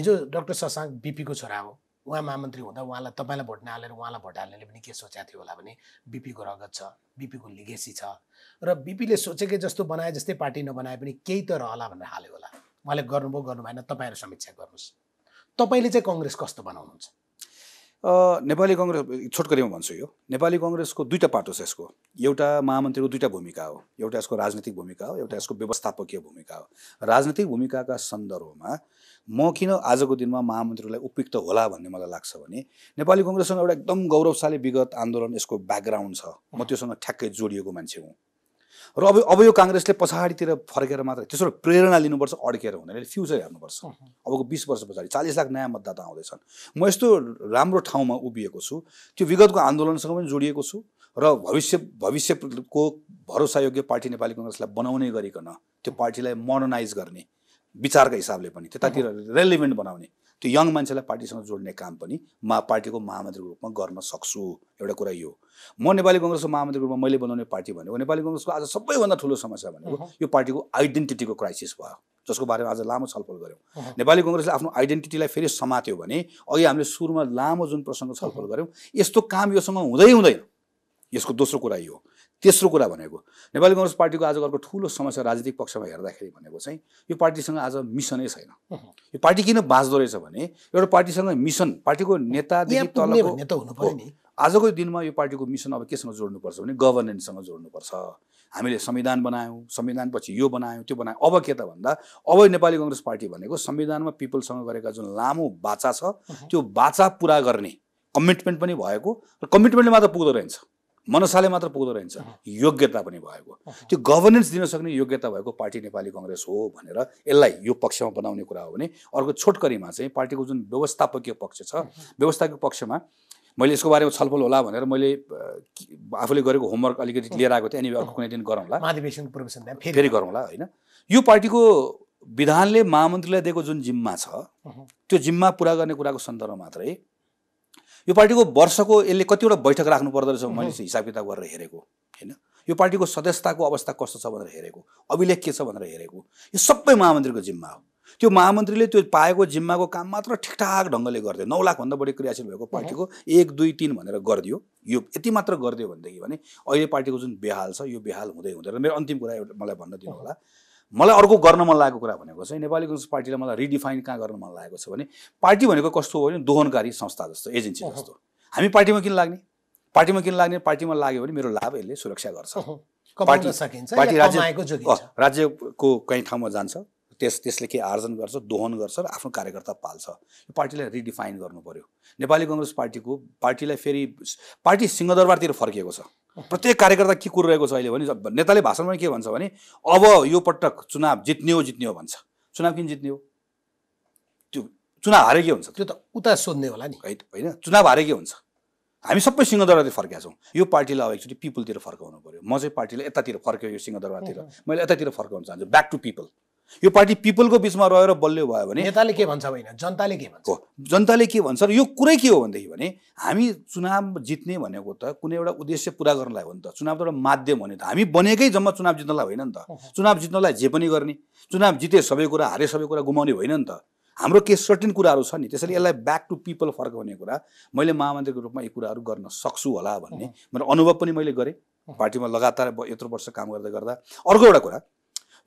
हिजो डक्टर शशाङ्क बिपीको छोरा हो उहाँ महामन्त्री हुँदा उहाँलाई तपाईँलाई भोट नहालेर उहाँलाई भोट हाल्नेले पनि के सोचेको थियो होला भने बिपीको रगत छ बिपीको लिगेसी छ र बिपीले सोचेकै जस्तो बनाए जस्तै पार्टी नबनाए पनि केही त रहला भनेर हाल्यो होला उहाँले गर्नुभयो गर्नु भएन तपाईँहरू समीक्षा गर्नुहोस् तपाईँले चाहिँ कङ्ग्रेस कस्तो बनाउनुहुन्छ नेपाली कङ्ग्रेस छोटकरीमा भन्छु यो नेपाली कङ्ग्रेसको दुईवटा पाटो छ यसको एउटा महामन्त्रीको दुईवटा भूमिका हो एउटा यसको राजनीतिक भूमिका हो एउटा यसको व्यवस्थापकीय भूमिका हो राजनीतिक भूमिकाका सन्दर्भमा म किन आजको दिनमा महामन्त्रीलाई उपयुक्त होला भन्ने मलाई लाग्छ भने नेपाली कङ्ग्रेससँग एउटा एकदम गौरवशाली विगत आन्दोलन यसको ब्याकग्राउन्ड छ म त्योसँग ठ्याक्कै जोडिएको मान्छे हुँ र अब अब यो काङ्ग्रेसले पछाडितिर फर्केर मात्र त्यसो प्रेरणा लिनुपर्छ अड्केर हुँदैन फ्युचर हेर्नुपर्छ अबको बिस वर्ष पछाडि चालिस लाख नयाँ मतदाता आउँदैछन् म यस्तो राम्रो ठाउँमा उभिएको छु त्यो विगतको आन्दोलनसँग पनि जोडिएको छु र भविष्य भविष्यको भरोसायोग्य पार्टी नेपाली कङ्ग्रेसलाई बनाउने गरिकन त्यो पार्टीलाई मोडर्नाइज गर्ने विचारका हिसाबले पनि त्यतातिर रेलिभेन्ट बनाउने त्यो यङ मान्छेलाई पार्टीसँग जोड्ने काम पनि मा पार्टीको महामन्त्रीको रूपमा गर्न सक्छु एउटा कुरा यो म नेपाली कङ्ग्रेसको महामन्त्रीको रूपमा मैले बनाउने पार्टी भनेको नेपाली कङ्ग्रेसको आज सबैभन्दा ठुलो समस्या भनेको यो पार्टीको आइडेन्टिटीको क्राइसिस भयो जसको बारेमा आज लामो छलफल गऱ्यौँ नेपाली कङ्ग्रेसले आफ्नो आइडेन्टिटीलाई फेरि समात्यो भने अघि हामीले सुरुमा लामो जुन प्रसङ्ग छलफल गऱ्यौँ यस्तो काम योसँग हुँदै हुँदैन यसको दोस्रो कुरा यो तेस्रो कुरा भनेको नेपाली कङ्ग्रेस पार्टीको आज अर्को ठुलो समस्या राजनीतिक पक्षमा हेर्दाखेरि भनेको चाहिँ यो पार्टीसँग आज मिसनै छैन यो पार्टी किन बाँच्दो रहेछ भने एउटा पार्टीसँग मिसन पार्टीको नेतादेखि तलको आजको दिनमा यो पार्टीको मिसन अब केसँग जोड्नुपर्छ भने गभर्नेन्ससँग जोड्नुपर्छ हामीले संविधान बनायौँ संविधानपछि यो बनायौँ त्यो बनायौँ अब के त भन्दा अब नेपाली कङ्ग्रेस पार्टी भनेको संविधानमा पिपलसँग गरेका जुन लामो बाचा छ त्यो बाचा पुरा गर्ने कमिटमेन्ट पनि भएको र कमिटमेन्टले मात्र पुग्दो रहेछ मनसाले मात्र पुग्दो रहेछ योग्यता पनि भएको त्यो गभर्नेन्स दिन सक्ने योग्यता भएको पार्टी नेपाली कङ्ग्रेस हो भनेर यसलाई यो पक्षमा बनाउने कुरा हो भने अर्को छोटकरीमा चाहिँ पार्टीको जुन व्यवस्थापकीय पक्ष छ व्यवस्थापकीय पक्षमा मैले यसको बारेमा छलफल होला भनेर मैले आफूले गरेको होमवर्क अलिकति लिएर आएको थिएँ अनि अर्को कुनै दिन गरौँला फेरि गरौँला होइन यो पार्टीको विधानले महामन्त्रीलाई दिएको जुन जिम्मा छ त्यो जिम्मा पुरा गर्ने कुराको सन्दर्भमा मात्रै यो पार्टीको वर्षको यसले कतिवटा बैठक राख्नु पर्दो रहेछ मैले हिसाब किताब गरेर हेरेको होइन यो पार्टीको सदस्यताको अवस्था कस्तो छ भनेर हेरेको अभिलेख के छ भनेर हेरेको यो सबै महामन्त्रीको जिम्मा हो त्यो महामन्त्रीले त्यो पाएको जिम्माको काम मात्र ठिकठाक ढङ्गले गरिदियो नौ लाखभन्दा बढी क्रियाशील भएको पार्टीको एक दुई तिन भनेर गरिदियो यो यति मात्र गरिदियो भनेदेखि भने अहिले पार्टीको जुन बेहाल छ यो बेहाल हुँदै हुँदैन मेरो अन्तिम कुरा एउटा मलाई भन्न दिनु होला मलाई अर्को गर्न मन लागेको कुरा भनेको चाहिँ नेपाली कङ्ग्रेस पार्टीले मलाई रिडिफाइन कहाँ गर्न मन लागेको छ भने पार्टी भनेको कस्तो हो भने दोहनकारी संस्था जस्तो एजेन्सी जस्तो हामी पार्टीमा किन लाग्ने पार्टीमा किन लाग्ने पार्टीमा लाग्यो भने मेरो लाभ यसले सुरक्षा गर्छ पार्टी पार्टी राज्य राज्यको कहीँ ठाउँमा जान्छ त्यस त्यसले के आर्जन गर्छ दोहन गर्छ र आफ्नो कार्यकर्ता पाल्छ यो पार्टीलाई रिडिफाइन गर्नु पऱ्यो नेपाली कङ्ग्रेस पार्टीको पार्टीलाई फेरि पार्टी सिंहदरबारतिर फर्किएको छ प्रत्येक कार्यकर्ता के कुरो रहेको छ अहिले भने नेताले भाषणमा के भन्छ भने अब यो पटक चुनाव जित्ने हो जित्ने हो भन्छ चुनाव किन जित्ने हो त्यो चुनाव हारे के हुन्छ त्यो त उता सोध्ने होला नि होइन चुनाव हारे के हुन्छ हामी सबै सिंहदरबारतिर फर्केका छौँ यो पार्टीलाई अब एकचोटि पिपलतिर फर्काउनु पऱ्यो म चाहिँ पार्टीलाई यतातिर फर्क्यो यो सिंहदरबारतिर मैले यतातिर फर्काउन चाहन्छु ब्याक टु पिपल यो पार्टी पिपलको बिचमा रहेर बलियो भयो भने नेताले के भन्छ होइन जनताले के भन्छ जनताले के भन्छ र यो कुरै के हो भनेदेखि भने हामी चुनाव जित्ने भनेको त कुनै एउटा उद्देश्य पुरा गर्नलाई हो नि त चुनाव त एउटा माध्यम हो नि त हामी बनेकै जम्मा चुनाव जित्नलाई होइन नि त चुनाव जित्नलाई जे पनि गर्ने चुनाव जिते सबै कुरा हारे सबै कुरा गुमाउने होइन नि त हाम्रो केही सर्टिन कुराहरू छ नि त्यसैले यसलाई ब्याक टु पिपल फर्क फर्काउने कुरा मैले महामन्त्रीको रूपमा यी कुराहरू गर्न सक्छु होला भन्ने मेरो अनुभव पनि मैले गरेँ पार्टीमा लगातार यत्रो वर्ष काम गर्दै गर्दा अर्को एउटा कुरा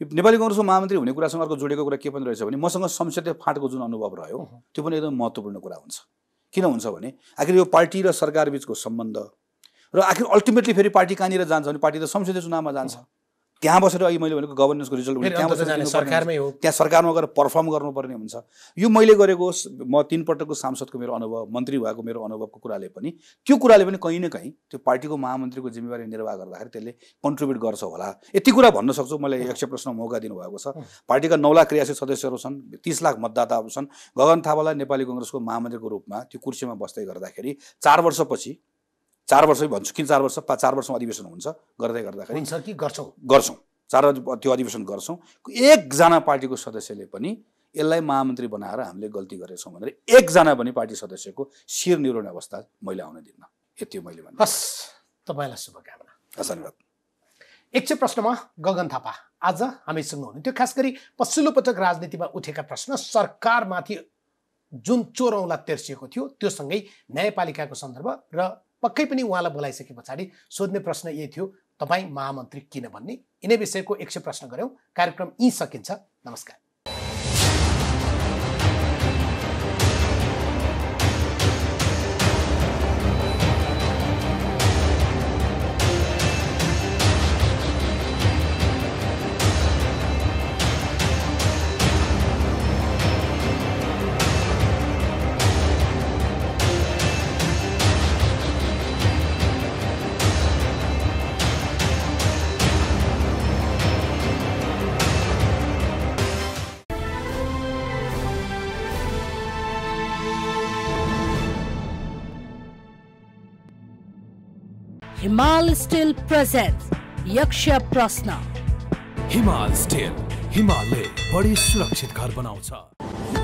नेपाली कङ्ग्रेसको महामन्त्री हुने कुरासँग अर्को जोडेको कुरा के पनि रहेछ भने मसँग संसदीय फाँटको जुन अनुभव रह्यो त्यो पनि एकदम महत्त्वपूर्ण कुरा हुन्छ किन हुन्छ भने आखिर यो पार्टी र सरकारबिचको सम्बन्ध र आखिर अल्टिमेटली फेरि पार्टी कहाँनिर जान्छ भने पार्टी त संसदीय चुनावमा जान्छ त्यहाँ बसेर अघि मैले भनेको गभर्नेन्सको रिजल्ट त्यहाँ बसेर सरकारमै हो त्यहाँ सरकारमा गएर पर्फर्म गर्नुपर्ने हुन्छ यो मैले गरेको म पटकको सांसदको मेरो अनुभव मन्त्री भएको मेरो अनुभवको कुराले पनि त्यो कुराले पनि कहीँ न कहीँ त्यो पार्टीको महामन्त्रीको जिम्मेवारी निर्वाह गर्दाखेरि त्यसले कन्ट्रिब्युट गर्छ होला यति कुरा भन्न सक्छु मलाई एक प्रश्न मौका दिनुभएको छ पार्टीका नौ लाख क्रियाशील सदस्यहरू छन् तिस लाख मतदाताहरू छन् गगन थापालाई नेपाली कङ्ग्रेसको महामन्त्रीको रूपमा त्यो कुर्सीमा बस्दै गर्दाखेरि चार वर्षपछि चार वर्षै भन्छु किन चार वर्ष चार वर्षमा अधिवेशन हुन्छ गर्दै गर्दाखेरि हुन्छ कि गर्छौँ गर्छौँ चार त्यो अधिवेशन गर्छौँ एकजना पार्टीको सदस्यले पनि यसलाई महामन्त्री बनाएर हामीले गल्ती गरेछौँ भनेर एकजना पनि पार्टी सदस्यको शिर निरोण अवस्था मैले आउन दिन्न यति मैले भन्नु हस् तपाईँलाई शुभकामना हस् धन्यवाद चाहिँ प्रश्नमा गगन थापा आज हामीसँग हुनुहुन्थ्यो खास गरी पछिल्लो पटक राजनीतिमा उठेका प्रश्न सरकारमाथि जुन चोरौँला तेर्सिएको थियो त्योसँगै न्यायपालिकाको सन्दर्भ र पक्कै पनि उहाँलाई बोलाइसके पछाडि सोध्ने प्रश्न यही थियो तपाईँ महामन्त्री किन भन्ने यिनै विषयको एक सय प्रश्न गऱ्यौँ कार्यक्रम यहीँ सकिन्छ नमस्कार हिमाल स्टील प्रेजेंट यक्ष प्रश्न हिमाल स्टील हिमालय बड़ी सुरक्षित घर बना